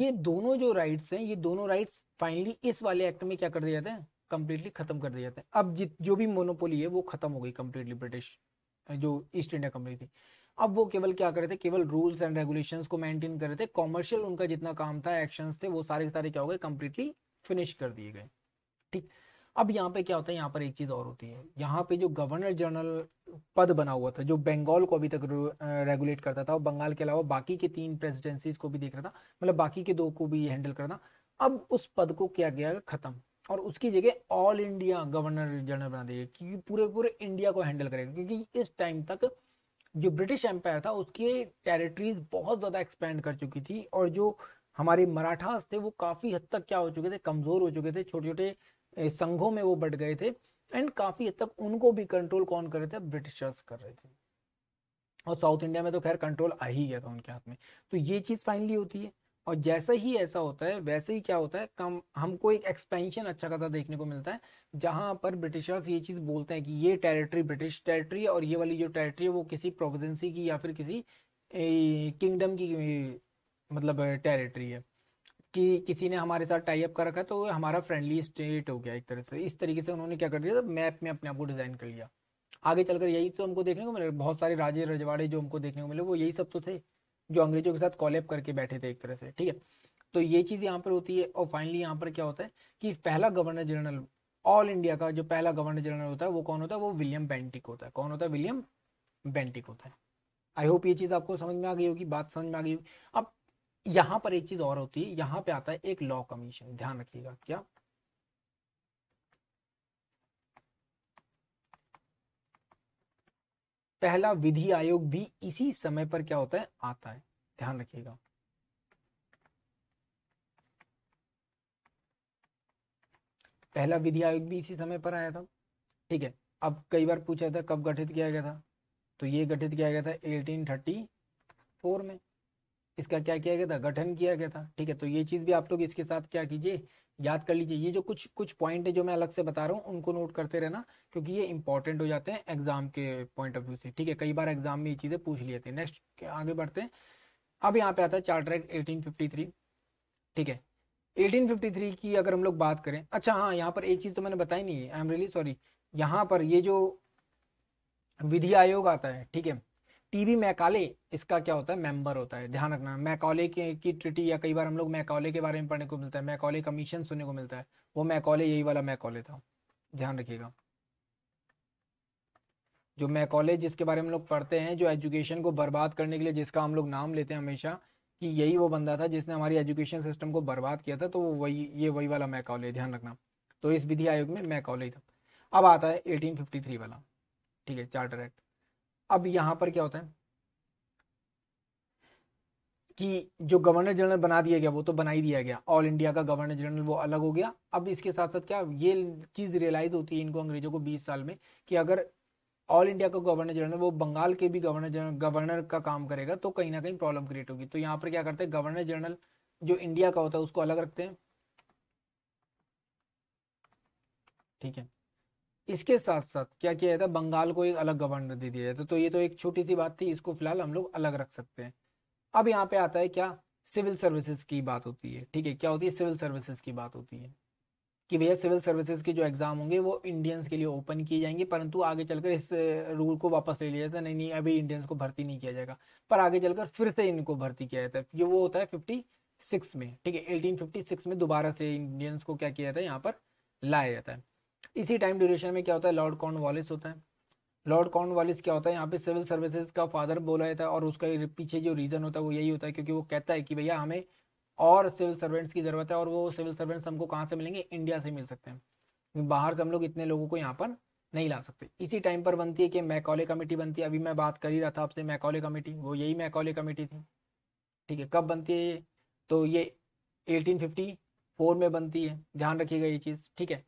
ये दोनों जो राइट्स हैं ये दोनों राइट्स फाइनली इस वाले एक्ट में क्या कर दिए जाते हैं कंप्लीटली खत्म कर दिए जाते हैं अब जित जो भी मोनोपोली है वो खत्म हो गई कंप्लीटली ब्रिटिश जो ईस्ट इंडिया कंपनी थी अब वो केवल क्या कर रहे थे केवल रूल्स एंड रेगुलेशन को मेंटेन कर रहे थे कॉमर्शियल उनका जितना काम था एक्शन थे वो सारे के सारे क्या हो गए कंप्लीटली फिनिश कर दिए गए ठीक अब यहाँ पे क्या होता है यहाँ पर एक चीज़ और होती है यहाँ पे जो गवर्नर जनरल पद बना हुआ था जो बंगाल को अभी तक रेगुलेट करता था और बंगाल के अलावा बाकी के तीन प्रेसिडेंसीज को भी देख रहा था मतलब बाकी के दो को भी हैंडल करना अब उस पद को क्या किया गया खत्म और उसकी जगह ऑल इंडिया गवर्नर जनरल बना दिया क्योंकि पूरे पूरे इंडिया को हैंडल करेगा क्योंकि इस टाइम तक जो ब्रिटिश एम्पायर था उसकी टेरिटरीज बहुत ज़्यादा एक्सपेंड कर चुकी थी और जो हमारे मराठास थे वो काफ़ी हद तक क्या हो चुके थे कमज़ोर हो चुके थे छोटे छोटे संघों में वो बढ़ गए थे एंड काफ़ी हद तक उनको भी कंट्रोल कौन कर रहे थे ब्रिटिशर्स कर रहे थे और साउथ इंडिया में तो खैर कंट्रोल आ ही गया था उनके हाथ में तो ये चीज़ फाइनली होती है और जैसे ही ऐसा होता है वैसे ही क्या होता है कम हमको एक एक्सपेंशन अच्छा खासा देखने को मिलता है जहाँ पर ब्रिटिशर्स ये चीज़ बोलते हैं कि ये टेरिटरी ब्रिटिश टेरिटरी है और ये वाली जो टेरिटरी है वो किसी प्रोविडेंसी की या फिर किसी किंगडम की मतलब टेरिटरी है कि किसी ने हमारे साथ टाई अप कर रखा तो हमारा फ्रेंडली स्टेट हो गया एक तरह से इस तरीके से उन्होंने क्या कर दिया मैप में अपने आप को डिज़ाइन कर लिया आगे चलकर यही तो हमको देखने को मिले बहुत सारे राजे रजवाड़े जो हमको देखने को मिले वो यही सब तो थे जो अंग्रेजों के साथ कॉलेप करके बैठे थे एक तरह से ठीक है तो ये चीज़ यहाँ पर होती है और फाइनली यहाँ पर क्या होता है कि पहला गवर्नर जनरल ऑल इंडिया का जो पहला गवर्नर जनरल होता है वो कौन होता है वो विलियम बेंटिक होता है कौन होता है विलियम बेंटिक होता है आई होप ये चीज़ आपको समझ में आ गई होगी बात समझ में आ गई होगी अब यहाँ पर एक चीज़ और होती है यहाँ पे आता है एक लॉ कमीशन ध्यान रखिएगा क्या पहला विधि आयोग भी इसी समय पर क्या होता है आता है ध्यान रखिएगा पहला विधि आयोग भी इसी समय पर आया था ठीक है अब कई बार पूछा था कब गठित किया गया था तो ये गठित किया गया था 1834 में इसका क्या किया गया था गठन किया गया था ठीक है तो ये चीज़ भी आप लोग इसके साथ क्या कीजिए याद कर लीजिए ये जो कुछ कुछ पॉइंट है जो मैं अलग से बता रहा हूँ उनको नोट करते रहना क्योंकि ये इंपॉर्टेंट हो जाते हैं एग्जाम के पॉइंट ऑफ व्यू से ठीक है कई बार एग्जाम में ये चीज़ें पूछ लिए थे नेक्स्ट आगे बढ़ते हैं अब यहाँ पे आता है चार्टर एक्ट एटीन ठीक है 1853 की अगर हम लोग बात करें अच्छा हाँ यहाँ पर एक चीज़ तो मैंने बताई नहीं है आई एम रियली सॉरी यहाँ पर ये जो विधि आयोग आता है ठीक है टीबी मैकाले इसका क्या होता है मेंबर होता है ध्यान रखना मैकॉले की, की ट्रिटी या कई बार हम लोग मैकॉले के बारे में पढ़ने को मिलता है मैकॉले कमीशन सुनने को मिलता है वो मैकॉले यही वाला मैकॉले था ध्यान रखिएगा जो मैकॉले जिसके बारे में लोग पढ़ते हैं जो एजुकेशन को बर्बाद करने के लिए जिसका हम लोग नाम लेते हैं हमेशा कि यही वो बंदा था जिसने हमारी एजुकेशन सिस्टम को बर्बाद किया था तो वही ये वही वाला मैकॉले ध्यान रखना तो इस विधि आयोग में मैकॉले था अब आता है एटीन वाला ठीक है चार्टर एक्ट अब यहां पर क्या होता है कि जो गवर्नर जनरल बना दिया गया वो तो बना ही दिया गया ऑल इंडिया का गवर्नर जनरल वो अलग हो गया अब इसके साथ साथ क्या ये चीज़ रियलाइज होती है इनको अंग्रेजों को 20 साल में कि अगर ऑल इंडिया का गवर्नर जनरल वो बंगाल के भी गवर्नर जनरल गवर्नर का काम करेगा तो कहीं ना कहीं प्रॉब्लम क्रिएट होगी तो यहाँ पर क्या करते हैं गवर्नर जनरल जो इंडिया का होता है उसको अलग रखते हैं ठीक है इसके साथ साथ क्या किया जाता है बंगाल को एक अलग गवर्नर दे दिया जाता है तो ये तो एक छोटी सी बात थी इसको फिलहाल हम लोग अलग रख सकते हैं अब यहाँ पे आता है क्या सिविल सर्विसेज की बात होती है ठीक है क्या होती है सिविल सर्विसेज की बात होती है कि भैया सिविल सर्विसेज के जो एग्ज़ाम होंगे वो इंडियंस के लिए ओपन किए जाएंगे परंतु आगे चलकर इस रूल को वापस ले लिया जाता है नहीं नहीं अभी इंडियंस को भर्ती नहीं किया जाएगा पर आगे चलकर फिर से इनको भर्ती किया जाता है ये वो होता है फिफ्टी सिक्स में ठीक है एटीन फिफ्टी सिक्स में दोबारा से इंडियंस को क्या किया जाता है यहाँ पर लाया जाता है इसी टाइम ड्यूरेशन में क्या होता है लॉर्ड कॉर्न वॉलिस होता है लॉर्ड कॉर्न वॉलिस क्या होता है यहाँ पे सिविल सर्विसेज का फादर बोला जाता है और उसका पीछे जो रीज़न होता है वो यही होता है क्योंकि वो कहता है कि भैया हमें और सिविल सर्वेंट्स की ज़रूरत है और वो सिविल सर्वेंट्स हमको कहाँ से मिलेंगे इंडिया से मिल सकते हैं बाहर से हम लोग इतने लोगों को यहाँ पर नहीं ला सकते इसी टाइम पर बनती है कि मैकॉले कमेटी बनती है अभी मैं बात कर ही रहा था आपसे मैकॉले कमेटी वो यही मैकॉले कमेटी थी ठीक है कब बनती है ये तो ये 1854 में बनती है ध्यान रखिएगा ये चीज़ ठीक है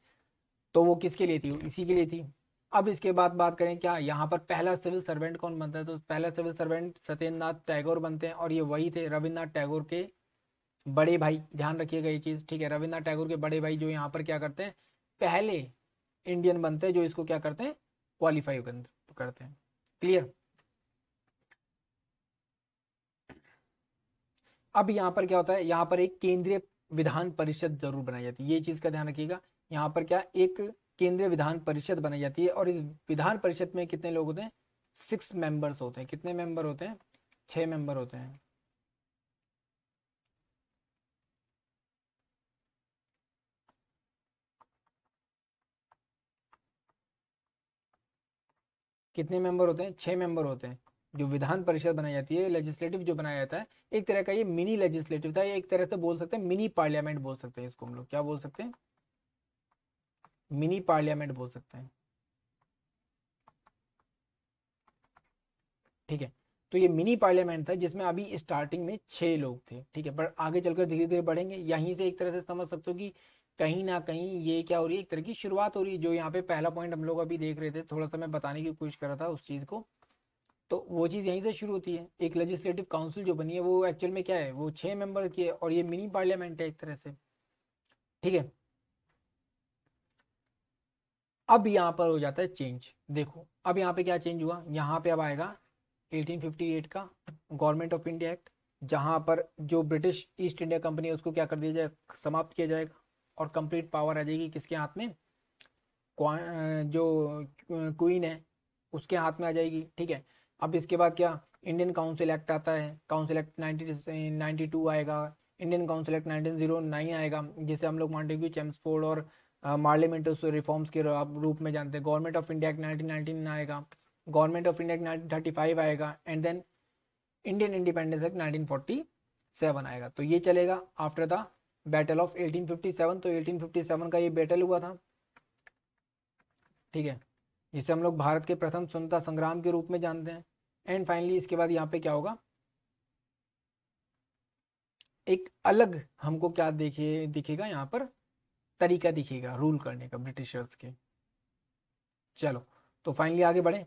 तो वो किसके लिए थी इसी के लिए थी अब इसके बाद बात करें क्या यहाँ पर पहला सिविल सर्वेंट कौन बनता है तो पहला सिविल सर्वेंट सत्येंद्र टैगोर बनते हैं और ये वही थे रविन्द्रनाथ टैगोर के बड़े भाई ध्यान रखिएगा ये चीज़ ठीक है रविन्द्रनाथ टैगोर के बड़े भाई जो यहाँ पर क्या करते हैं पहले इंडियन बनते हैं जो इसको क्या करते हैं क्वालिफाई करते हैं क्लियर अब यहाँ पर क्या होता है यहाँ पर एक केंद्रीय विधान परिषद जरूर बनाई जाती है ये चीज़ का ध्यान रखिएगा यहाँ पर क्या एक केंद्रीय विधान परिषद बनाई जाती है और इस विधान परिषद में कितने लोग होते हैं सिक्स मेंबर्स होते हैं कितने मेंबर होते हैं छः मेंबर होते हैं कितने मेंबर होते हैं छह मेंबर होते हैं जो विधान परिषद बनाई जाती है लेजिस्लेटिव जो बनाया जाता है एक तरह का ये मिनी लेजिस्लेटिव था ये एक तरह से बोल सकते हैं मिनी पार्लियामेंट बोल सकते हैं इसको हम लोग क्या बोल सकते हैं मिनी पार्लियामेंट बोल सकते हैं ठीक है तो ये मिनी पार्लियामेंट था जिसमें अभी स्टार्टिंग में छह लोग थे ठीक है पर आगे चलकर धीरे धीरे बढ़ेंगे यहीं से एक तरह से समझ सकते हो कि कहीं ना कहीं ये क्या हो रही है एक तरह की शुरुआत हो रही है जो यहाँ पे पहला पॉइंट हम लोग अभी देख रहे थे थोड़ा सा मैं बताने की कोशिश कर रहा था उस चीज़ को तो वो चीज़ यहीं से शुरू होती है एक लेजिस्लेटिव काउंसिल जो बनी है वो एक्चुअल में क्या है वो छह मेंबर की है और ये मिनी पार्लियामेंट है एक तरह से ठीक है अब यहाँ पर हो जाता है चेंज देखो अब यहाँ पे क्या चेंज हुआ यहाँ पे अब आएगा 1858 का गवर्नमेंट ऑफ इंडिया एक्ट जहाँ पर जो ब्रिटिश ईस्ट इंडिया कंपनी है उसको क्या कर दिया जाए समाप्त किया जाएगा और कंप्लीट पावर आ जाएगी किसके हाथ में जो क्वीन है उसके हाथ में आ जाएगी ठीक है अब इसके बाद क्या इंडियन काउंसिल एक्ट आता है काउंसिल एक्ट नाइनटीन आएगा इंडियन काउंसिल एक्ट नाइनटीन आएगा जिसे हम लोग मॉन्टेग्यू चैम्सफोर्ड और पार्लियामेंट उस रिफॉर्म्स के रूप में जानते हैं government of India act nineteen nineteen आएगा government of India act nineteen thirty five आएगा and then Indian independence act nineteen forty seven आएगा तो ये चलेगा after the battle of eighteen fifty seven तो एटीन फिफ्टी सेवन का ये battle हुआ था ठीक है जिसे हम लोग भारत के प्रथम स्वतंत्रता संग्राम के रूप में जानते हैं एंड फाइनली इसके बाद यहाँ पे क्या होगा एक अलग हमको क्या देखे दिखेगा यहाँ पर तरीका दिखेगा रूल करने का ब्रिटिशर्स के चलो तो फाइनली आगे बढ़े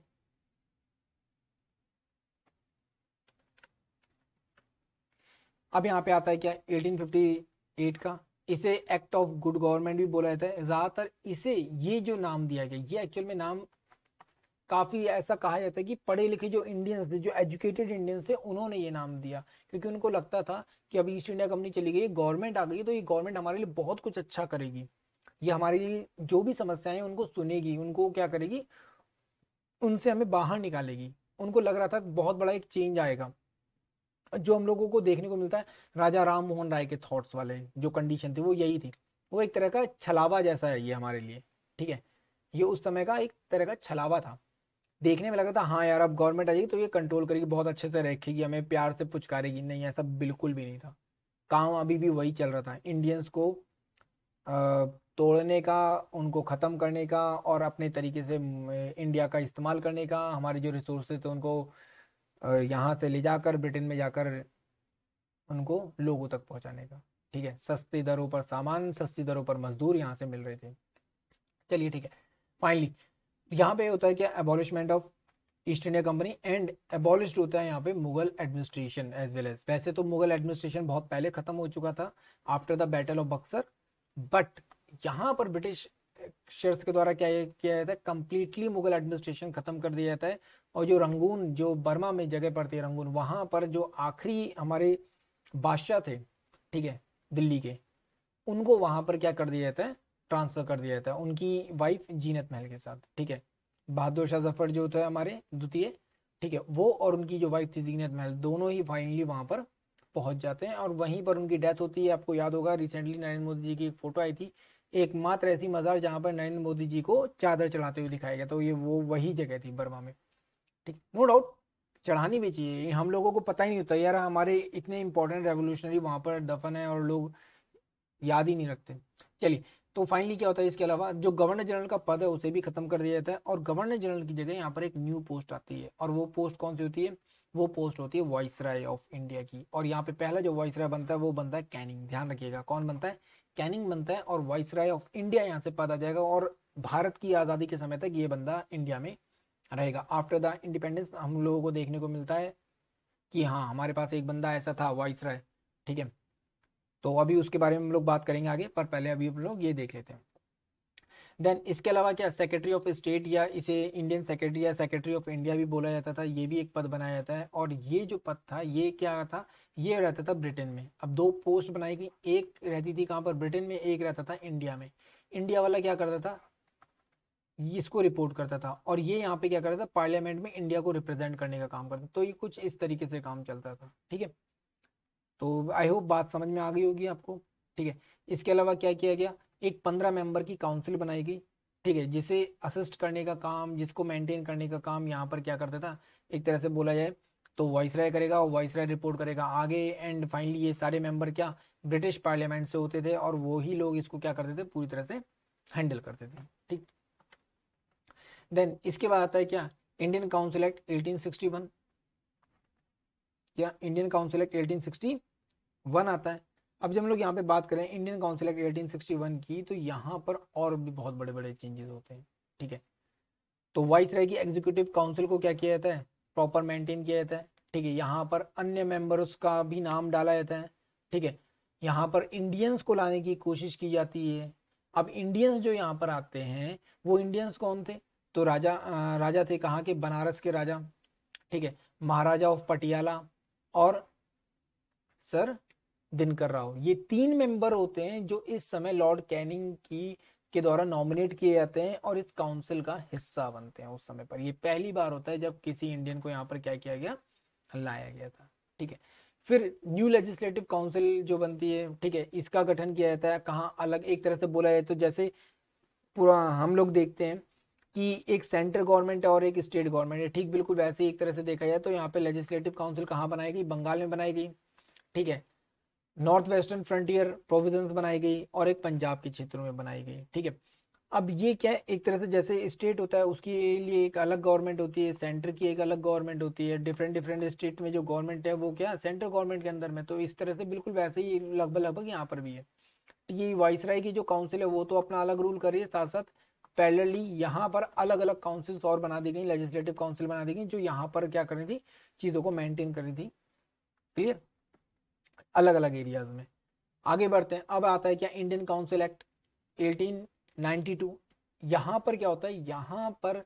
अब यहाँ पे आता है क्या 1858 का इसे एक्ट ऑफ गुड गवर्नमेंट भी बोला जाता है ज़्यादातर इसे ये जो नाम दिया गया ये एक्चुअल में नाम काफ़ी ऐसा कहा जाता है कि पढ़े लिखे जो इंडियंस थे जो एजुकेटेड इंडियंस थे उन्होंने ये नाम दिया क्योंकि उनको लगता था कि अब ईस्ट इंडिया कंपनी चली गई गवर्नमेंट आ गई तो ये गवर्नमेंट हमारे लिए बहुत कुछ अच्छा करेगी ये हमारे लिए जो भी समस्याएं उनको सुनेगी उनको क्या करेगी उनसे हमें बाहर निकालेगी उनको लग रहा था बहुत बड़ा एक चेंज आएगा जो हम लोगों को देखने को मिलता है राजा राम मोहन राय के थॉट्स वाले जो कंडीशन थी वो यही थी वो एक तरह का छलावा जैसा है ये हमारे लिए ठीक है ये उस समय का एक तरह का छलावा था देखने में लगा था हाँ यार अब गवर्नमेंट आ जाएगी तो ये कंट्रोल करेगी बहुत अच्छे से रखेगी हमें प्यार से पुचकारेगी नहीं ऐसा बिल्कुल भी नहीं था काम अभी भी वही चल रहा था इंडियंस को तोड़ने का उनको ख़त्म करने का और अपने तरीके से इंडिया का इस्तेमाल करने का हमारे जो रिसोर्स थे उनको यहाँ से ले जाकर ब्रिटेन में जाकर उनको लोगों तक पहुँचाने का ठीक है सस्ती दरों पर सामान सस्ती दरों पर मजदूर यहाँ से मिल रहे थे चलिए ठीक है फाइनली यहाँ पे होता है क्या abolishment of East India company and abolish होता है यहाँ पे Mughal administration as well as वैसे तो मुगल एडमिनिस्ट्रेशन बहुत पहले खत्म हो चुका था after the battle of Buxar but यहाँ पर ब्रिटिश शर्स के द्वारा क्या किया जाता है कंप्लीटली मुगल एडमिनिस्ट्रेशन खत्म कर दिया जाता है और जो रंगून जो बर्मा में जगह पड़ती है रंगून वहाँ पर जो आखिरी हमारे बादशाह थे ठीक है दिल्ली के उनको वहाँ पर क्या कर दिया जाता है ट्रांसफ़र कर दिया जाता है उनकी वाइफ जीनत महल के साथ ठीक है बहादुर शाह जफर जो थे हमारे द्वितीय ठीक है वो और उनकी जो वाइफ थी जीनत महल दोनों ही फाइनली वहाँ पर पहुँच जाते हैं और वहीं पर उनकी डेथ होती है आपको याद होगा रिसेंटली नरेंद्र मोदी जी की एक फ़ोटो आई थी एकमात्र ऐसी मज़ार जहाँ पर नरेंद्र मोदी जी को चादर चढ़ाते हुए दिखाया गया तो ये वो वही जगह थी बर्मा में ठीक नो डाउट चढ़ानी भी चाहिए हम लोगों को पता ही नहीं होता यार हमारे इतने इंपॉर्टेंट रेवोल्यूशनरी वहाँ पर दफन है और लोग याद ही नहीं रखते चलिए तो फाइनली क्या होता है इसके अलावा जो गवर्नर जनरल का पद है उसे भी खत्म कर दिया जाता है और गवर्नर जनरल की जगह यहाँ पर एक न्यू पोस्ट आती है और वो पोस्ट कौन सी होती है वो पोस्ट होती है वॉइस राय ऑफ इंडिया की और यहाँ पे पहला जो वॉइस राय बनता है वो बनता है कैनिंग ध्यान रखिएगा कौन बनता है कैनिंग बनता है और वॉइस राय ऑफ इंडिया यहाँ से पद आ जाएगा और भारत की आज़ादी के समय तक ये बंदा इंडिया में रहेगा आफ्टर द इंडिपेंडेंस हम लोगों को देखने को मिलता है कि हाँ हमारे पास एक बंदा ऐसा था वॉइस राय ठीक है तो अभी उसके बारे में हम लोग बात करेंगे आगे पर पहले अभी हम लोग ये देख लेते हैं देन इसके अलावा क्या सेक्रेटरी ऑफ स्टेट या इसे इंडियन सेक्रेटरी या सेक्रेटरी ऑफ इंडिया भी बोला जाता था ये भी एक पद बनाया जाता है और ये जो पद था ये क्या था ये रहता था ब्रिटेन में अब दो पोस्ट बनाई गई एक रहती थी कहाँ पर ब्रिटेन में एक रहता था इंडिया में इंडिया वाला क्या करता था इसको रिपोर्ट करता था और ये यहाँ पे क्या करता था पार्लियामेंट में इंडिया को रिप्रेजेंट करने का काम करता तो ये कुछ इस तरीके से काम चलता था ठीक है तो आई होप बात समझ में आ गई होगी आपको ठीक है इसके अलावा क्या किया गया एक पंद्रह मेंबर की काउंसिल बनाई गई ठीक है जिसे असिस्ट करने का काम जिसको मेंटेन करने का काम यहाँ पर क्या करता था एक तरह से बोला जाए तो वॉइस राय करेगा और वॉइस राय रिपोर्ट करेगा आगे एंड फाइनली ये सारे मेंबर क्या ब्रिटिश पार्लियामेंट से होते थे और वो ही लोग इसको क्या करते थे पूरी तरह से हैंडल करते थे ठीक देन इसके बाद आता है क्या इंडियन काउंसिल एक्ट एटीन या Indian council act eighteen one आता है अब जब हम लोग यहाँ पे बात करें Indian council act eighteen sixty one की तो यहाँ पर और भी बहुत बड़े बड़े चेंजेस होते हैं ठीक है तो वाइस राय की एग्जीक्यूटिव काउंसिल को क्या किया जाता है प्रॉपर मेंटेन किया जाता है ठीक है यहाँ पर अन्य मेंबर्स का भी नाम डाला जाता है ठीक है यहाँ पर इंडियंस को लाने की कोशिश की जाती है अब इंडियंस जो यहाँ पर आते हैं वो इंडियंस कौन थे तो राजा राजा थे कहाँ के बनारस के राजा ठीक है महाराजा ऑफ पटियाला और सर दिनकर राव ये तीन मेंबर होते हैं जो इस समय लॉर्ड कैनिंग की के द्वारा नॉमिनेट किए जाते हैं और इस काउंसिल का हिस्सा बनते हैं उस समय पर ये पहली बार होता है जब किसी इंडियन को यहाँ पर क्या किया गया लाया गया था ठीक है फिर न्यू लेजिस्लेटिव काउंसिल जो बनती है ठीक है इसका गठन किया जाता है कहाँ अलग एक तरह से बोला जाए तो जैसे पूरा हम लोग देखते हैं कि एक सेंट्रल गवर्नमेंट है और एक स्टेट गवर्नमेंट है ठीक बिल्कुल वैसे ही एक तरह से देखा जाए तो यहाँ पे लेजिस्लेटिव काउंसिल कहाँ बनाई गई बंगाल में बनाई गई ठीक है नॉर्थ वेस्टर्न फ्रंटियर प्रोविजंस बनाई गई और एक पंजाब के क्षेत्रों में बनाई गई ठीक है अब ये क्या है एक तरह से जैसे स्टेट होता है उसके लिए एक अलग गवर्नमेंट होती है सेंटर की एक अलग गवर्नमेंट होती है डिफरेंट डिफरेंट स्टेट में जो गवर्नमेंट है वो क्या सेंट्रल गवर्नमेंट के अंदर में तो इस तरह से बिल्कुल वैसे ही लगभग लगभग यहाँ पर भी है तो ये वाइसराय की जो काउंसिल है वो तो अपना अलग रूल कर रही है साथ साथ पैरेलली यहाँ पर अलग अलग काउंसिल्स और बना दी गई लेजिस्लेटिव काउंसिल बना दी गई जो यहाँ पर क्या कर रही थी चीज़ों को मेंटेन कर रही थी क्लियर अलग अलग एरियाज में आगे बढ़ते हैं अब आता है क्या इंडियन काउंसिल एक्ट 1892 यहाँ पर क्या होता है यहाँ पर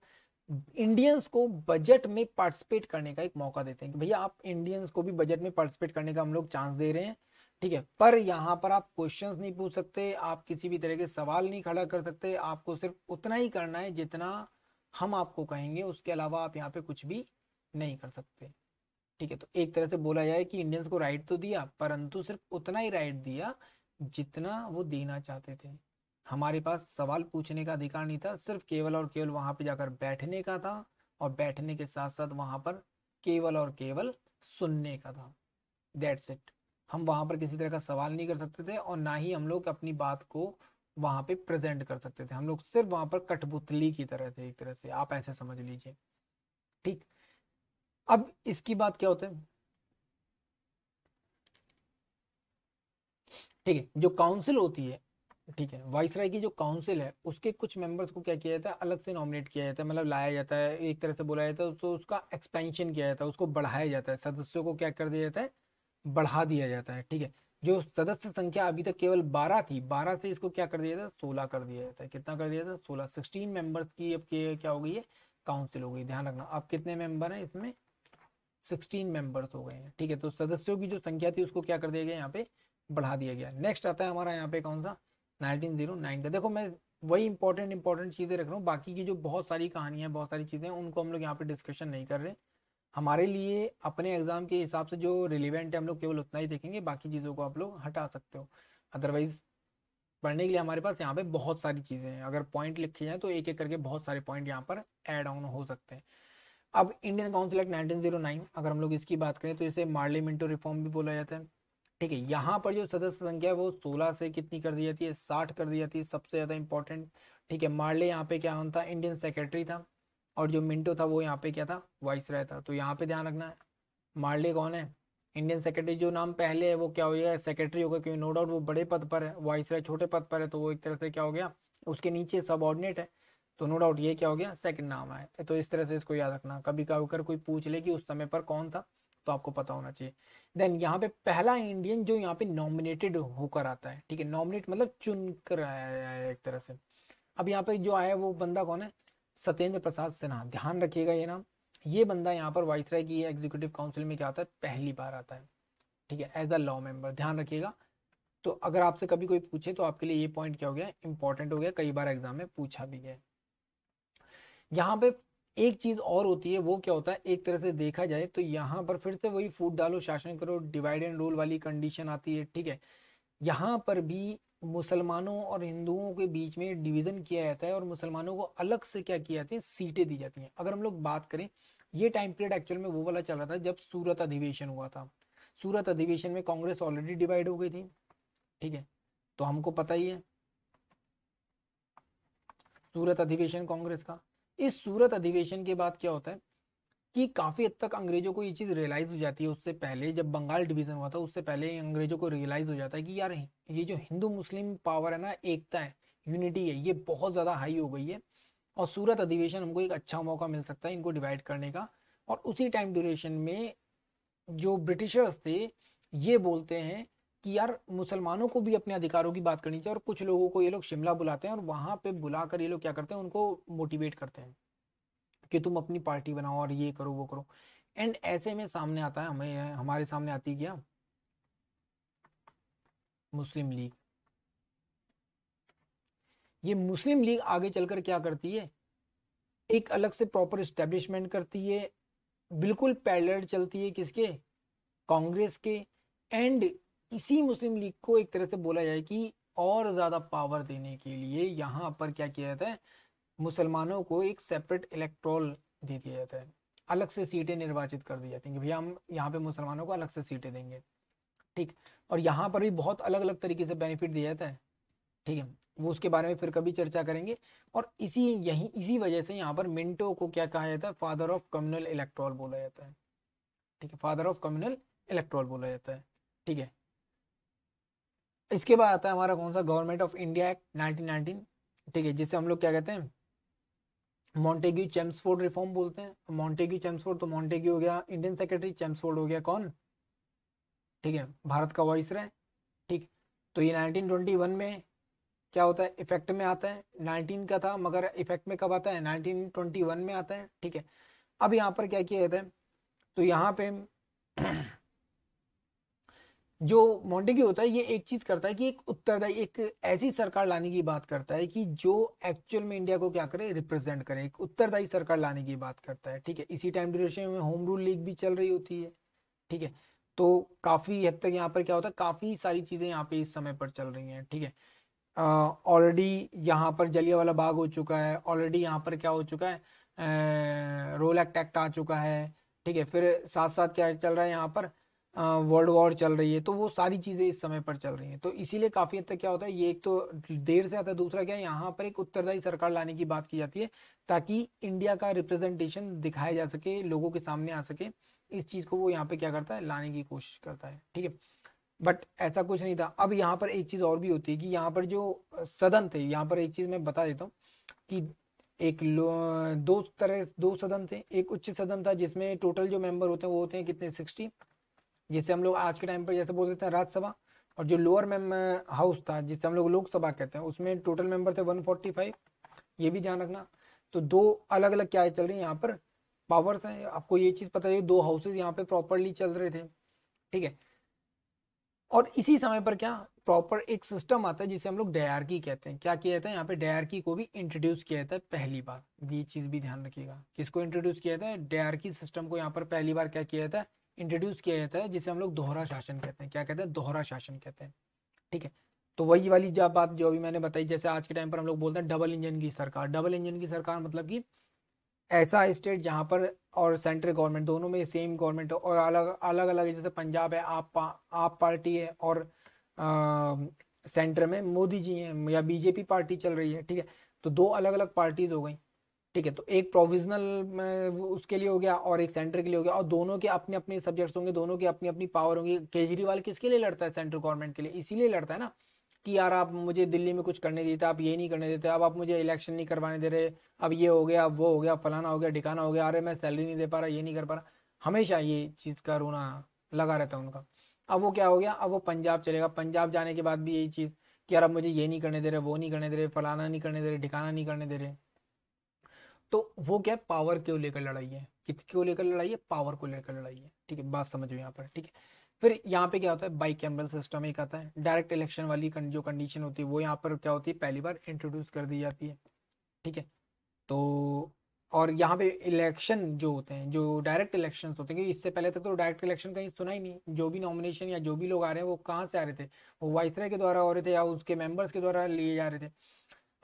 इंडियंस को बजट में पार्टिसिपेट करने का एक मौका देते हैं कि भैया आप इंडियंस को भी बजट में पार्टिसिपेट करने का हम लोग चांस दे रहे हैं ठीक है पर यहाँ पर आप क्वेश्चन नहीं पूछ सकते आप किसी भी तरह के सवाल नहीं खड़ा कर सकते आपको सिर्फ उतना ही करना है जितना हम आपको कहेंगे उसके अलावा आप यहाँ पे कुछ भी नहीं कर सकते ठीक है तो एक तरह से बोला जाए कि इंडियंस को राइट तो दिया परंतु सिर्फ उतना ही राइट दिया जितना वो देना चाहते थे हमारे पास सवाल पूछने का अधिकार नहीं था सिर्फ केवल और केवल वहां पे जाकर बैठने का था और बैठने के साथ साथ वहां पर केवल और केवल सुनने का था दैट्स इट हम वहां पर किसी तरह का सवाल नहीं कर सकते थे और ना ही हम लोग अपनी बात को वहां पे प्रेजेंट कर सकते थे हम लोग सिर्फ वहां पर कठपुतली की तरह थे एक तरह से आप ऐसे समझ लीजिए ठीक अब इसकी बात क्या होता है ठीक है जो काउंसिल होती है ठीक है वाइसराय की जो काउंसिल है उसके कुछ मेंबर्स को क्या किया जाता है अलग से नॉमिनेट किया जाता है मतलब लाया जाता है एक तरह से बोला जाता है तो उसका एक्सपेंशन किया जाता है उसको बढ़ाया जाता है सदस्यों को क्या कर दिया जाता है बढ़ा दिया जाता है ठीक है जो सदस्य संख्या अभी तक केवल 12 थी 12 से इसको क्या कर दिया जाता है सोलह कर दिया जाता है कितना कर दिया जाता है सोलह सिक्सटीन मेंबर्स की अब क्या हो गई है काउंसिल हो गई ध्यान रखना अब कितने मेंबर हैं इसमें सिक्सटीन मेंबर्स हो गए हैं ठीक है तो सदस्यों की जो संख्या थी उसको क्या कर दिया गया यहाँ पे बढ़ा दिया गया नेक्स्ट आता है हमारा यहाँ पे कौन सा 1909 का देखो मैं वही इंपॉर्टेंट इंपॉर्टेंट चीज़ें रख रहा हूँ बाकी की जो बहुत सारी कहानियाँ बहुत सारी चीज़ें हैं उनको हम लोग यहाँ पे डिस्कशन नहीं कर रहे हमारे लिए अपने एग्जाम के हिसाब से जो रिलेवेंट है हम लोग केवल उतना ही देखेंगे बाकी चीज़ों को आप लोग हटा सकते हो अदरवाइज पढ़ने के लिए हमारे पास यहाँ पे बहुत सारी चीज़ें हैं अगर पॉइंट लिखे जाए तो एक एक करके बहुत सारे पॉइंट यहाँ पर एड ऑन हो सकते हैं अब इंडियन काउंसिल एक्ट 1909 अगर हम लोग इसकी बात करें तो इसे मार्ले रिफॉर्म भी बोला जाता है ठीक है यहाँ पर जो सदस्य संख्या है वो 16 से कितनी कर दी जाती है 60 कर दी जाती है सबसे ज़्यादा इंपॉर्टेंट ठीक है मार्ले यहाँ पे क्या होता था इंडियन सेक्रेटरी था और जो मिंटो था वो यहाँ पे क्या था वाइस राय था तो यहाँ पे ध्यान रखना है मार्ले कौन है इंडियन सेक्रेटरी जो नाम पहले है वो क्या हो गया सेक्रेटरी होगा क्योंकि नो डाउट वो बड़े पद पर है वाइस राय छोटे पद पर है तो वो एक तरह से क्या हो गया उसके नीचे सबऑर्डिनेट है तो नो डाउट ये क्या हो गया सेकंड नाम आए तो इस तरह से इसको याद रखना कभी कभी कोई पूछ ले कि उस समय पर कौन था तो आपको पता होना चाहिए देन यहाँ पे पहला इंडियन जो यहाँ पे नॉमिनेटेड होकर आता है ठीक है नॉमिनेट मतलब चुन कर आया है एक तरह से अब यहाँ पे जो आया वो बंदा कौन है सत्येंद्र प्रसाद सिन्हा ध्यान रखिएगा ये नाम ये बंदा यहाँ पर वाइसराय की एग्जीक्यूटिव काउंसिल में क्या आता है पहली बार आता है ठीक है एज अ लॉ मेंबर ध्यान रखिएगा तो अगर आपसे कभी कोई पूछे तो आपके लिए ये पॉइंट क्या हो गया इंपॉर्टेंट हो गया कई बार एग्जाम में पूछा भी गया यहाँ पे एक चीज और होती है वो क्या होता है एक तरह से देखा जाए तो यहाँ पर फिर से वही फूट डालो शासन करो डिवाइड एंड रूल वाली कंडीशन आती है ठीक है यहाँ पर भी मुसलमानों और हिंदुओं के बीच में डिवीजन किया जाता है और मुसलमानों को अलग से क्या किया जाता है सीटें दी जाती हैं अगर हम लोग बात करें ये टाइम पीरियड एक्चुअल में वो वाला चल रहा था जब सूरत अधिवेशन हुआ था सूरत अधिवेशन में कांग्रेस ऑलरेडी डिवाइड हो गई थी ठीक है तो हमको पता ही है सूरत अधिवेशन कांग्रेस का इस सूरत अधिवेशन के बाद क्या होता है कि काफ़ी हद तक अंग्रेजों को ये चीज़ रियलाइज़ हो जाती है उससे पहले जब बंगाल डिवीज़न हुआ था उससे पहले अंग्रेजों को रियलाइज़ हो जाता है कि यार ये जो हिंदू मुस्लिम पावर है ना एकता है यूनिटी है ये बहुत ज़्यादा हाई हो गई है और सूरत अधिवेशन हमको एक अच्छा मौका मिल सकता है इनको डिवाइड करने का और उसी टाइम ड्यूरेशन में जो ब्रिटिशर्स थे ये बोलते हैं कि यार मुसलमानों को भी अपने अधिकारों की बात करनी चाहिए और कुछ लोगों को ये लोग शिमला बुलाते हैं और वहाँ पे बुलाकर ये लोग क्या करते हैं उनको मोटिवेट करते हैं कि तुम अपनी पार्टी बनाओ और ये करो वो करो एंड ऐसे में सामने आता है हमें हमारे सामने आती है क्या मुस्लिम लीग ये मुस्लिम लीग आगे चलकर क्या करती है एक अलग से प्रॉपर स्टेब्लिशमेंट करती है बिल्कुल पैरल चलती है किसके कांग्रेस के एंड इसी मुस्लिम लीग को एक तरह से बोला जाए कि और ज़्यादा पावर देने के लिए यहाँ पर क्या किया जाता है मुसलमानों को एक सेपरेट इलेक्ट्रोल दे दिया जाता है अलग से सीटें निर्वाचित कर दी जाती हैं भैया हम यहाँ पे मुसलमानों को अलग से सीटें देंगे ठीक और यहाँ पर भी बहुत अलग अलग तरीके से बेनिफिट दिया जाता है ठीक है वो उसके बारे में फिर कभी चर्चा करेंगे और इसी यही इसी वजह से यहाँ पर मिंटो को क्या कहा जाता है फादर ऑफ कम्युनल इलेक्ट्रॉल बोला जाता है ठीक है फादर ऑफ कम्युनल इलेक्ट्रॉल बोला जाता है ठीक है इसके बाद आता है हमारा कौन सा गवर्नमेंट ऑफ इंडिया एक्ट 1919 ठीक है जिसे हम लोग क्या कहते हैं मॉन्टेग्यू चैम्सफोर्ड रिफॉर्म बोलते हैं मॉन्टेग्यू चेम्सफोर्ड तो मॉन्टेग्यू हो गया इंडियन सेक्रेटरी चैम्सफोर्ड हो गया कौन ठीक है भारत का वॉइस रहे ठीक तो ये 1921 में क्या होता है इफेक्ट में आता है 19 का था मगर इफेक्ट में कब आता है 1921 में आता है ठीक है अब यहाँ पर क्या किया जाता है तो यहाँ पे जो मॉन्टेग्यू होता है ये एक चीज करता है कि एक उत्तरदायी एक ऐसी सरकार लाने की बात करता है कि जो एक्चुअल में इंडिया को क्या करे रिप्रेजेंट करे एक उत्तरदायी सरकार लाने की बात करता है ठीक है इसी टाइम ड्यूरेशन में होम रूल लीग भी चल रही होती है ठीक है तो काफी हद तक यहाँ पर क्या होता है काफी सारी चीजें यहाँ पे इस समय पर चल रही है ठीक है ऑलरेडी यहाँ पर जलिया वाला बाग हो चुका है ऑलरेडी यहाँ पर क्या हो चुका है रोल एक्ट एक्ट आ चुका है ठीक है फिर साथ साथ क्या चल रहा है यहाँ पर वर्ल्ड वॉर चल रही है तो वो सारी चीज़ें इस समय पर चल रही हैं तो इसीलिए काफ़ी हद तक क्या होता है ये एक तो देर से आता है दूसरा क्या यहाँ पर एक उत्तरदायी सरकार लाने की बात की जाती है ताकि इंडिया का रिप्रेजेंटेशन दिखाया जा सके लोगों के सामने आ सके इस चीज़ को वो यहाँ पर क्या करता है लाने की कोशिश करता है ठीक है बट ऐसा कुछ नहीं था अब यहाँ पर एक चीज़ और भी होती है कि यहाँ पर जो सदन थे यहाँ पर एक चीज़ मैं बता देता हूँ कि एक दो तरह दो सदन थे एक उच्च सदन था जिसमें टोटल जो मेंबर होते हैं वो होते हैं कितने सिक्सटी जिसे हम लोग आज के टाइम पर जैसे बोल देते हैं राज्यसभा और जो लोअर मेम हाउस था जिसे हम लोग लोकसभा कहते हैं उसमें टोटल मेंबर थे 145 ये भी ध्यान रखना तो दो अलग अलग क्या चल रही है यहाँ पर पावर्स हैं आपको ये चीज़ पता है दो हाउसेज यहाँ पे प्रॉपरली चल रहे थे ठीक है और इसी समय पर क्या प्रॉपर एक सिस्टम आता है जिसे हम लोग की कहते हैं क्या किया जाता है यहाँ पे डायरकी को भी इंट्रोड्यूस किया जाता है पहली बार ये चीज़ भी ध्यान रखिएगा किसको इंट्रोड्यूस किया जाता है डायरकी सिस्टम को यहाँ पर पहली बार क्या किया जाता है इंट्रोड्यूस किया जाता है जिसे हम लोग दोहरा शासन कहते हैं क्या कहते हैं दोहरा शासन कहते हैं ठीक है तो वही वाली जब बात जो अभी मैंने बताई जैसे आज के टाइम पर हम लोग बोलते हैं डबल इंजन की सरकार डबल इंजन की सरकार मतलब कि ऐसा स्टेट जहाँ पर और सेंट्रल गवर्नमेंट दोनों में सेम गवर्नमेंट और अलग अलग अलग जैसे पंजाब है आप आप पार्टी है और सेंटर में मोदी जी हैं या बीजेपी पार्टी चल रही है ठीक है तो दो अलग अलग पार्टीज हो गई ठीक है तो एक प्रोविजनल उसके लिए हो गया और एक सेंटर के लिए हो गया और दोनों के अपने अपने सब्जेक्ट्स होंगे दोनों के अपनी अपनी पावर होंगी केजरीवाल किसके लिए लड़ता है सेंट्रल गवर्नमेंट के लिए इसीलिए लड़ता है ना कि यार आप मुझे दिल्ली में कुछ करने देते आप ये नहीं करने देते अब आप मुझे इलेक्शन नहीं करवाने दे रहे अब ये हो गया अब वो हो गया फलाना हो गया ढिकाना हो गया अरे मैं सैलरी नहीं दे पा रहा ये नहीं कर पा रहा हमेशा ये चीज़ का रोना लगा रहता है उनका अब वो क्या हो गया अब वो पंजाब चलेगा पंजाब जाने के बाद भी यही चीज़ कि यार अब मुझे ये नहीं करने दे रहे वो नहीं करने दे रहे फलाना नहीं करने दे रहे ढिकाना नहीं करने दे रहे तो वो क्या है पावर क्यों लेकर लड़ाई है क्यों लेकर लड़ाई है पावर को लेकर लड़ाई है ठीक है बात समझो यहाँ पर ठीक है फिर यहाँ पे क्या होता है बाई कैमरल सिस्टम एक आता है डायरेक्ट इलेक्शन वाली जो कंडीशन होती है वो यहाँ पर क्या होती है पहली बार इंट्रोड्यूस कर दी जाती है ठीक है तो और यहाँ पे इलेक्शन जो होते हैं जो डायरेक्ट इलेक्शन होते हैं क्योंकि इससे पहले तक तो डायरेक्ट इलेक्शन कहीं सुना ही नहीं जो भी नॉमिनेशन या जो भी लोग आ रहे हैं वो कहाँ से आ रहे थे वो वाइसराय के द्वारा हो रहे थे या उसके मेंबर्स के द्वारा लिए जा रहे थे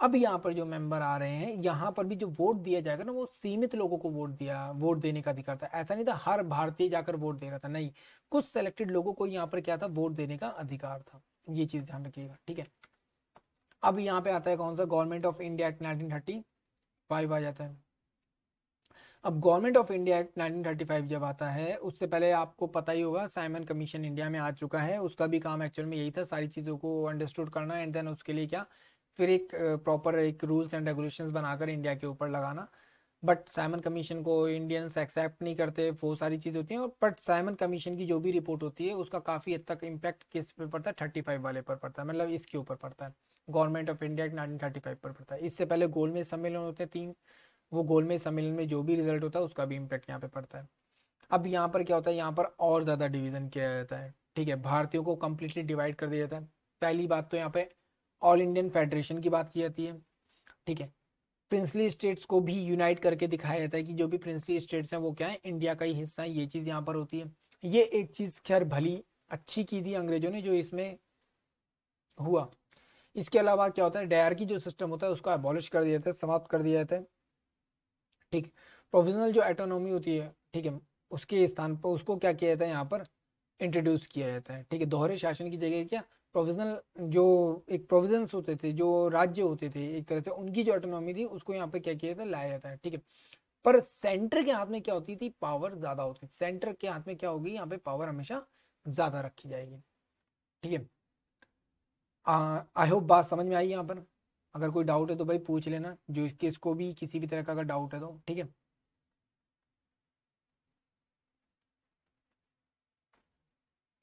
अब यहाँ पर जो मेंबर आ रहे हैं यहाँ पर भी जो वोट दिया जाएगा ना वो सीमित लोगों को वोट दिया वोट देने का अधिकार था ऐसा नहीं था हर भारतीय जाकर वोट दे रहा था नहीं कुछ सेलेक्टेड लोगों को यहाँ पर क्या था वोट देने का अधिकार था ये चीज ध्यान रखिएगा ठीक है अब यहाँ पे आता है कौन सा government of India act nineteen thirty five आ जाता है अब government of India act nineteen thirty five जब आता है उससे पहले आपको पता ही होगा साइमन कमीशन इंडिया में आ चुका है उसका भी काम एक्चुअल में यही था सारी चीज़ों को अंडरस्टूड करना एंड देन उसके लिए क्या फिर एक प्रॉपर एक रूल्स एंड रेगुलेशंस बनाकर इंडिया के ऊपर लगाना बट साइमन कमीशन को इंडियंस एक्सेप्ट नहीं करते वो सारी चीज़ होती हैं बट साइमन कमीशन की जो भी रिपोर्ट होती है उसका काफ़ी हद तक इम्पैक्ट किस पे पड़ता है थर्टी फाइव वाले पर पड़ता है मतलब इसके ऊपर पड़ता है government of India act nineteen thirty five पर पड़ता है इससे पहले गोलमेज सम्मेलन होते हैं तीन वो गोलमेज सम्मेलन में जो भी रिजल्ट होता है उसका भी इम्पैक्ट यहाँ पर पड़ता है अब यहाँ पर क्या होता है यहाँ पर और ज़्यादा डिवीज़न किया जाता है ठीक है भारतीयों को कम्प्लीटली डिवाइड कर दिया जाता है पहली बात तो यहाँ पर ऑल इंडियन फेडरेशन की बात की जाती है ठीक है प्रिंसली स्टेट्स को भी यूनाइट करके दिखाया जाता है कि जो भी प्रिंसली स्टेट्स हैं वो क्या है इंडिया का ही हिस्सा है ये चीज़ यहाँ पर होती है ये एक चीज़ खैर भली अच्छी की थी अंग्रेजों ने जो इसमें हुआ इसके अलावा क्या होता है डायर की जो सिस्टम होता है उसको एबॉलिश कर दिया जाता है समाप्त कर दिया जाता है ठीक प्रोविजनल जो एटोनॉमी होती है ठीक है उसके स्थान पर उसको क्या किया जाता है यहाँ पर इंट्रोड्यूस किया जाता है ठीक है दोहरे शासन की जगह क्या प्रोविजनल जो एक प्रोविजन होते थे जो राज्य होते थे एक तरह से उनकी जो ऑटोनॉमी थी उसको यहाँ पे क्या किया जाता लाया जाता है ठीक है पर सेंटर के हाथ में क्या होती थी पावर ज्यादा होती थी सेंटर के हाथ में क्या होगी यहाँ पे पावर हमेशा ज्यादा रखी जाएगी ठीक है आई होप बात समझ में आई यहाँ पर अगर कोई डाउट है तो भाई पूछ लेना जो किसको भी किसी भी तरह का अगर डाउट है तो ठीक है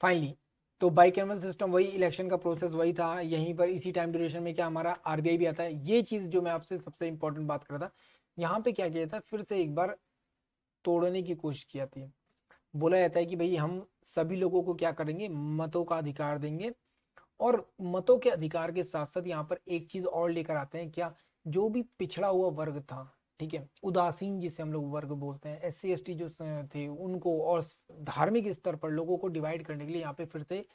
फाइनली तो बाई कैनवल सिस्टम वही इलेक्शन का प्रोसेस वही था यहीं पर इसी टाइम ड्यूरेशन में क्या हमारा आरबीआई भी आता है ये चीज़ जो मैं आपसे सबसे इंपॉर्टेंट बात कर रहा था यहाँ पे क्या किया था फिर से एक बार तोड़ने की कोशिश की जाती है बोला जाता है कि भाई हम सभी लोगों को क्या करेंगे मतों का अधिकार देंगे और मतों के अधिकार के साथ साथ यहाँ पर एक चीज़ और लेकर आते हैं क्या जो भी पिछड़ा हुआ वर्ग था ठीक है उदासीन जिसे हम लोग वर्ग बोलते हैं एस सी जो थे उनको और धार्मिक स्तर पर लोगों को डिवाइड करने के लिए यहाँ पे फिर से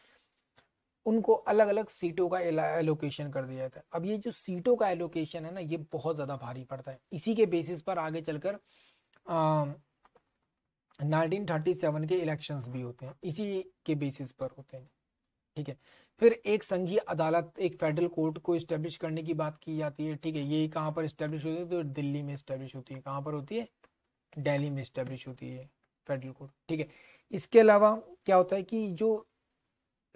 उनको अलग अलग सीटों का एलोकेशन कर दिया जाता है अब ये जो सीटों का एलोकेशन है ना ये बहुत ज़्यादा भारी पड़ता है इसी के बेसिस पर आगे चलकर नाइनटीन थर्टी सेवन के इलेक्शंस भी होते हैं इसी के बेसिस पर होते हैं ठीक है फिर एक संघीय अदालत एक फेडरल कोर्ट को स्टैब्लिश करने की बात की जाती है ठीक है ये कहाँ पर इस्टेब्लिश होती है तो दिल्ली में इस्टेब्लिश होती है कहाँ पर होती है दिल्ली में इस्टेब्लिश होती है फेडरल कोर्ट ठीक है इसके अलावा क्या होता है कि जो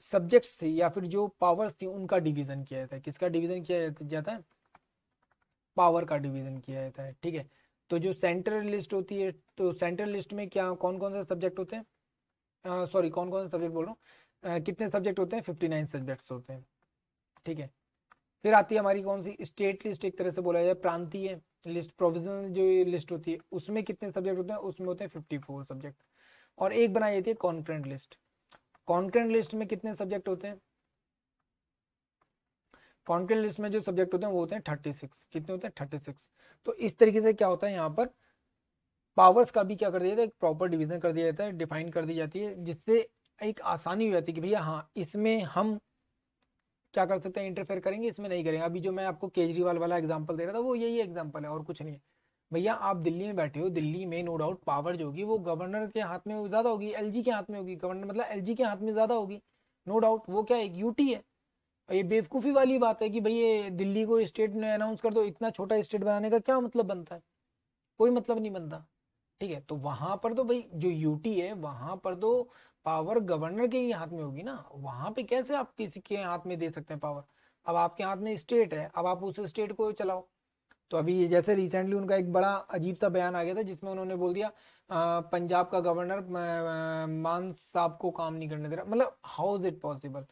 सब्जेक्ट्स थे या फिर जो पावर्स थी उनका डिवीजन किया जाता है किसका डिवीजन किया जाता है पावर का डिवीजन किया जाता है ठीक है तो जो सेंट्रल लिस्ट होती है तो सेंट्रल लिस्ट में क्या कौन कौन से सब्जेक्ट होते हैं सॉरी कौन कौन से सब्जेक्ट बोल रहा हूँ कितने सब्जेक्ट होते हैं फिफ्टी नाइन सब्जेक्ट्स होते हैं ठीक है फिर आती है हमारी कौन सी स्टेट लिस्ट एक तरह से बोला जाए प्रांतीय लिस्ट प्रोविजनल जो लिस्ट होती है उसमें कितने सब्जेक्ट होते हैं उसमें होते हैं फिफ्टी फोर सब्जेक्ट और एक बनाई जाती है कॉन्करेंट लिस्ट कॉन्करेंट लिस्ट में कितने सब्जेक्ट होते हैं कॉन्करेंट लिस्ट में जो सब्जेक्ट होते हैं वो होते हैं थर्टी सिक्स कितने होते हैं थर्टी सिक्स तो इस तरीके से क्या होता है यहाँ पर पावर्स का भी क्या कर दिया जाता है प्रॉपर डिवीजन कर दिया जाता है डिफाइन कर दी जाती है जिससे एक आसानी हो जाती है कि भैया हाँ इसमें हम क्या कर सकते हैं इंटरफेयर करेंगे इसमें नहीं करेंगे अभी जो मैं आपको केजरीवाल वाला एग्जाम्पल दे रहा था वो यही एग्जाम्पल है और कुछ नहीं भैया आप दिल्ली में बैठे हो दिल्ली में नो डाउट पावर जो होगी वो गवर्नर के हाथ में ज़्यादा होगी एलजी के हाथ में होगी गवर्नर मतलब एलजी के हाथ में ज़्यादा होगी नो डाउट वो क्या एक यूटी है ये बेवकूफ़ी वाली बात है कि भाई ये दिल्ली को स्टेट ने अनाउंस कर दो इतना छोटा स्टेट बनाने का क्या मतलब बनता है कोई मतलब नहीं बनता ठीक है तो वहाँ पर तो भाई जो यूटी है वहाँ पर तो पावर गवर्नर के ही हाथ में होगी ना वहां पे कैसे आप किसी के हाथ में दे सकते हैं पावर अब आपके हाथ में स्टेट है अब आप उस स्टेट को चलाओ तो अभी जैसे रिसेंटली उनका एक बड़ा अजीब सा बयान आ गया था जिसमें उन्होंने बोल दिया पंजाब का गवर्नर मान साहब को काम नहीं करने दे रहा मतलब how is it possible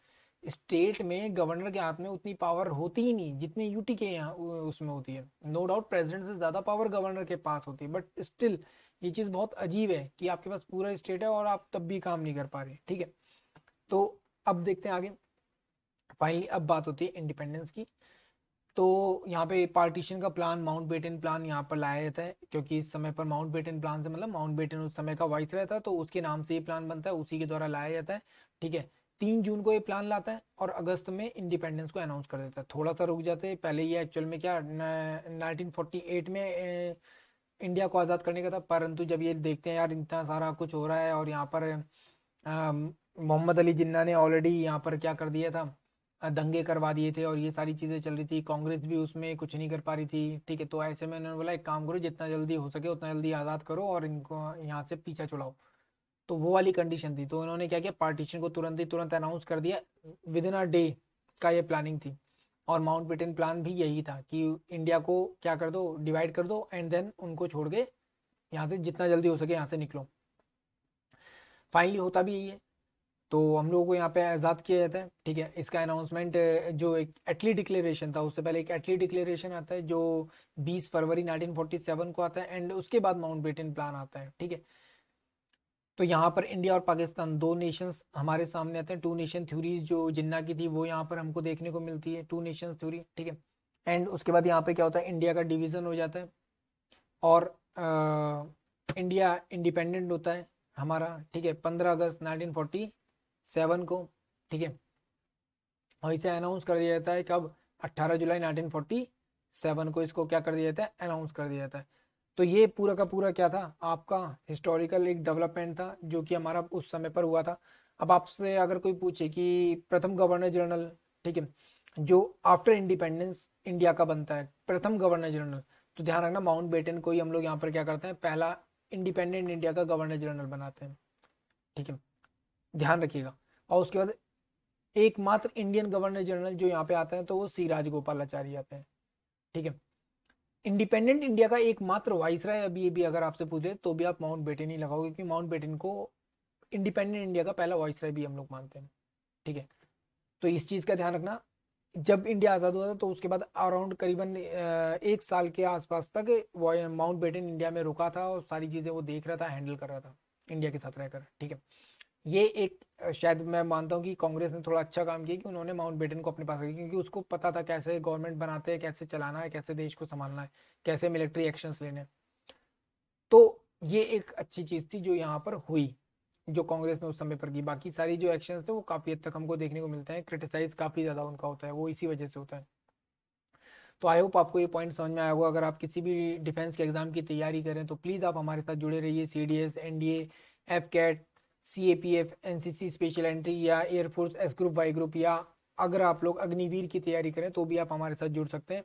state में गवर्नर के हाथ में उतनी पावर होती ही नहीं जितनी यूटी के यहाँ उसमें होती है नो डाउट प्रेसिडेंट से ज्यादा पावर गवर्नर के पास होती है बट स्टिल ये चीज़ बहुत अजीब है कि आपके पास पूरा स्टेट है और आप तब भी काम नहीं कर पा रहे ठीक है तो अब देखते हैं आगे फाइनली अब बात होती है इंडिपेंडेंस की तो यहाँ पे पार्टीशन का प्लान माउंट बेटन प्लान यहाँ पर लाया जाता है क्योंकि इस समय पर माउंट बेटन प्लान से मतलब माउंट बेटन उस समय का वाइस रहता है तो उसके नाम से ये प्लान बनता है उसी के द्वारा लाया जाता है ठीक है तीन जून को ये प्लान लाता है और अगस्त में इंडिपेंडेंस को अनाउंस कर देता है थोड़ा सा रुक जाते हैं पहले ये एक्चुअल में क्या नाइनटीन फोर्टी एट में इंडिया को आज़ाद करने का था परंतु जब ये देखते हैं यार इतना सारा कुछ हो रहा है और यहाँ पर मोहम्मद अली जिन्ना ने ऑलरेडी यहाँ पर क्या कर दिया था दंगे करवा दिए थे और ये सारी चीज़ें चल रही थी कांग्रेस भी उसमें कुछ नहीं कर पा रही थी ठीक है तो ऐसे में उन्होंने बोला एक काम करो जितना जल्दी हो सके उतना जल्दी आज़ाद करो और इनको यहाँ से पीछा छुड़ाओ तो वो वाली कंडीशन थी तो उन्होंने क्या किया पार्टीशन को तुरंत ही तुरंत अनाउंस कर दिया विद इन अ डे का ये प्लानिंग थी और माउंट बेटन प्लान भी यही था कि इंडिया को क्या कर दो डिवाइड कर दो एंड देन उनको छोड़ के यहाँ से जितना जल्दी हो सके यहाँ से निकलो फाइनली होता भी यही है तो हम लोगों को यहाँ पे आज़ाद किया जाता है ठीक है इसका अनाउंसमेंट जो एक एटली डिक्लेरेशन था उससे पहले एक एटली डिक्लेरेशन आता है जो 20 फरवरी 1947 को आता है एंड उसके बाद माउंट बेटन प्लान आता है ठीक है तो यहाँ पर इंडिया और पाकिस्तान दो नेशंस हमारे सामने आते हैं टू नेशन थ्योरीज जो जिन्ना की थी वो यहाँ पर हमको देखने को मिलती है टू नेशंस थ्योरी ठीक है एंड उसके बाद यहाँ पे क्या होता है इंडिया का डिवीज़न हो जाता है और आ, इंडिया इंडिपेंडेंट होता है हमारा ठीक है पंद्रह अगस्त नाइनटीन फोर्टी सेवन को ठीक है और इसे अनाउंस कर दिया जाता है कब अट्ठारह जुलाई नाइनटीन फोर्टी सेवन को इसको क्या कर दिया जाता है अनाउंस कर दिया जाता है तो ये पूरा का पूरा क्या था आपका हिस्टोरिकल एक डेवलपमेंट था जो कि हमारा उस समय पर हुआ था अब आपसे अगर कोई पूछे कि प्रथम गवर्नर जनरल ठीक है जो आफ्टर इंडिपेंडेंस इंडिया का बनता है प्रथम गवर्नर जनरल तो ध्यान रखना माउंट बेटन को ही हम लोग यहाँ पर क्या करते हैं पहला इंडिपेंडेंट इंडिया का गवर्नर जनरल बनाते हैं ठीक है ध्यान रखिएगा और उसके बाद एकमात्र इंडियन गवर्नर जनरल जो यहाँ पे आते हैं तो वो सी गोपालाचारी आते हैं ठीक है इंडिपेंडेंट इंडिया का एकमात्र राय अभी भी अगर आपसे पूछे तो भी आप माउंट बेटन ही लगाओगे क्योंकि माउंट बेटन को इंडिपेंडेंट इंडिया का पहला राय भी हम लोग मानते हैं ठीक है तो इस चीज़ का ध्यान रखना जब इंडिया आज़ाद हुआ था तो उसके बाद अराउंड करीबन एक साल के आसपास तक माउंट बेटन इंडिया में रुका था और सारी चीज़ें वो देख रहा था हैंडल कर रहा था इंडिया के साथ रहकर ठीक है ये एक शायद मैं मानता हूँ कि कांग्रेस ने थोड़ा अच्छा काम किया कि उन्होंने माउंट बेटन को अपने पास रखा क्योंकि उसको पता था कैसे गवर्नमेंट बनाते हैं कैसे चलाना है कैसे देश को संभालना है कैसे मिलिट्री एक्शन लेने तो ये एक अच्छी चीज़ थी जो यहाँ पर हुई जो कांग्रेस ने उस समय पर की बाकी सारी जो एक्शन थे वो काफ़ी हद तक हमको देखने को मिलते हैं क्रिटिसाइज काफ़ी ज़्यादा उनका होता है वो इसी वजह से होता है तो आई होप आपको ये पॉइंट समझ में आया होगा अगर आप किसी भी डिफेंस के एग्जाम की तैयारी करें तो प्लीज़ आप हमारे साथ जुड़े रहिए C D S N D F CAT C A P F N C C special entry या air force X group Y group या अगर आप लोग अग्निवीर की तैयारी करें तो भी आप हमारे साथ जुड़ सकते हैं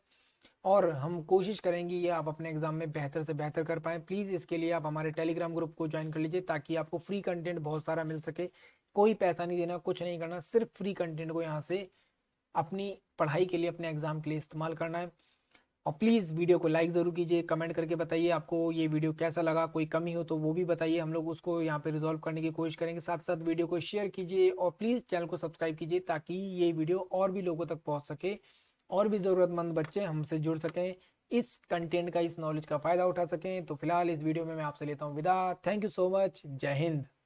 और हम कोशिश करेंगे ये आप अपने एग्ज़ाम में बेहतर से बेहतर कर पाएँ प्लीज़ इसके लिए आप हमारे टेलीग्राम ग्रुप को ज्वाइन कर लीजिए ताकि आपको फ्री कंटेंट बहुत सारा मिल सके कोई पैसा नहीं देना कुछ नहीं करना सिर्फ फ्री कंटेंट को यहाँ से अपनी पढ़ाई के लिए अपने एग्ज़ाम के लिए इस्तेमाल करना है और प्लीज़ वीडियो को लाइक ज़रूर कीजिए कमेंट करके बताइए आपको ये वीडियो कैसा लगा कोई कमी हो तो वो भी बताइए हम लोग उसको यहाँ पे रिजॉल्व करने की कोशिश करेंगे साथ साथ वीडियो को शेयर कीजिए और प्लीज़ चैनल को सब्सक्राइब कीजिए ताकि ये वीडियो और भी लोगों तक पहुँच सके और भी ज़रूरतमंद बच्चे हमसे जुड़ सकें इस कंटेंट का इस नॉलेज का फ़ायदा उठा सकें तो फिलहाल इस वीडियो में मैं आपसे लेता हूँ विदा थैंक यू सो मच जय हिंद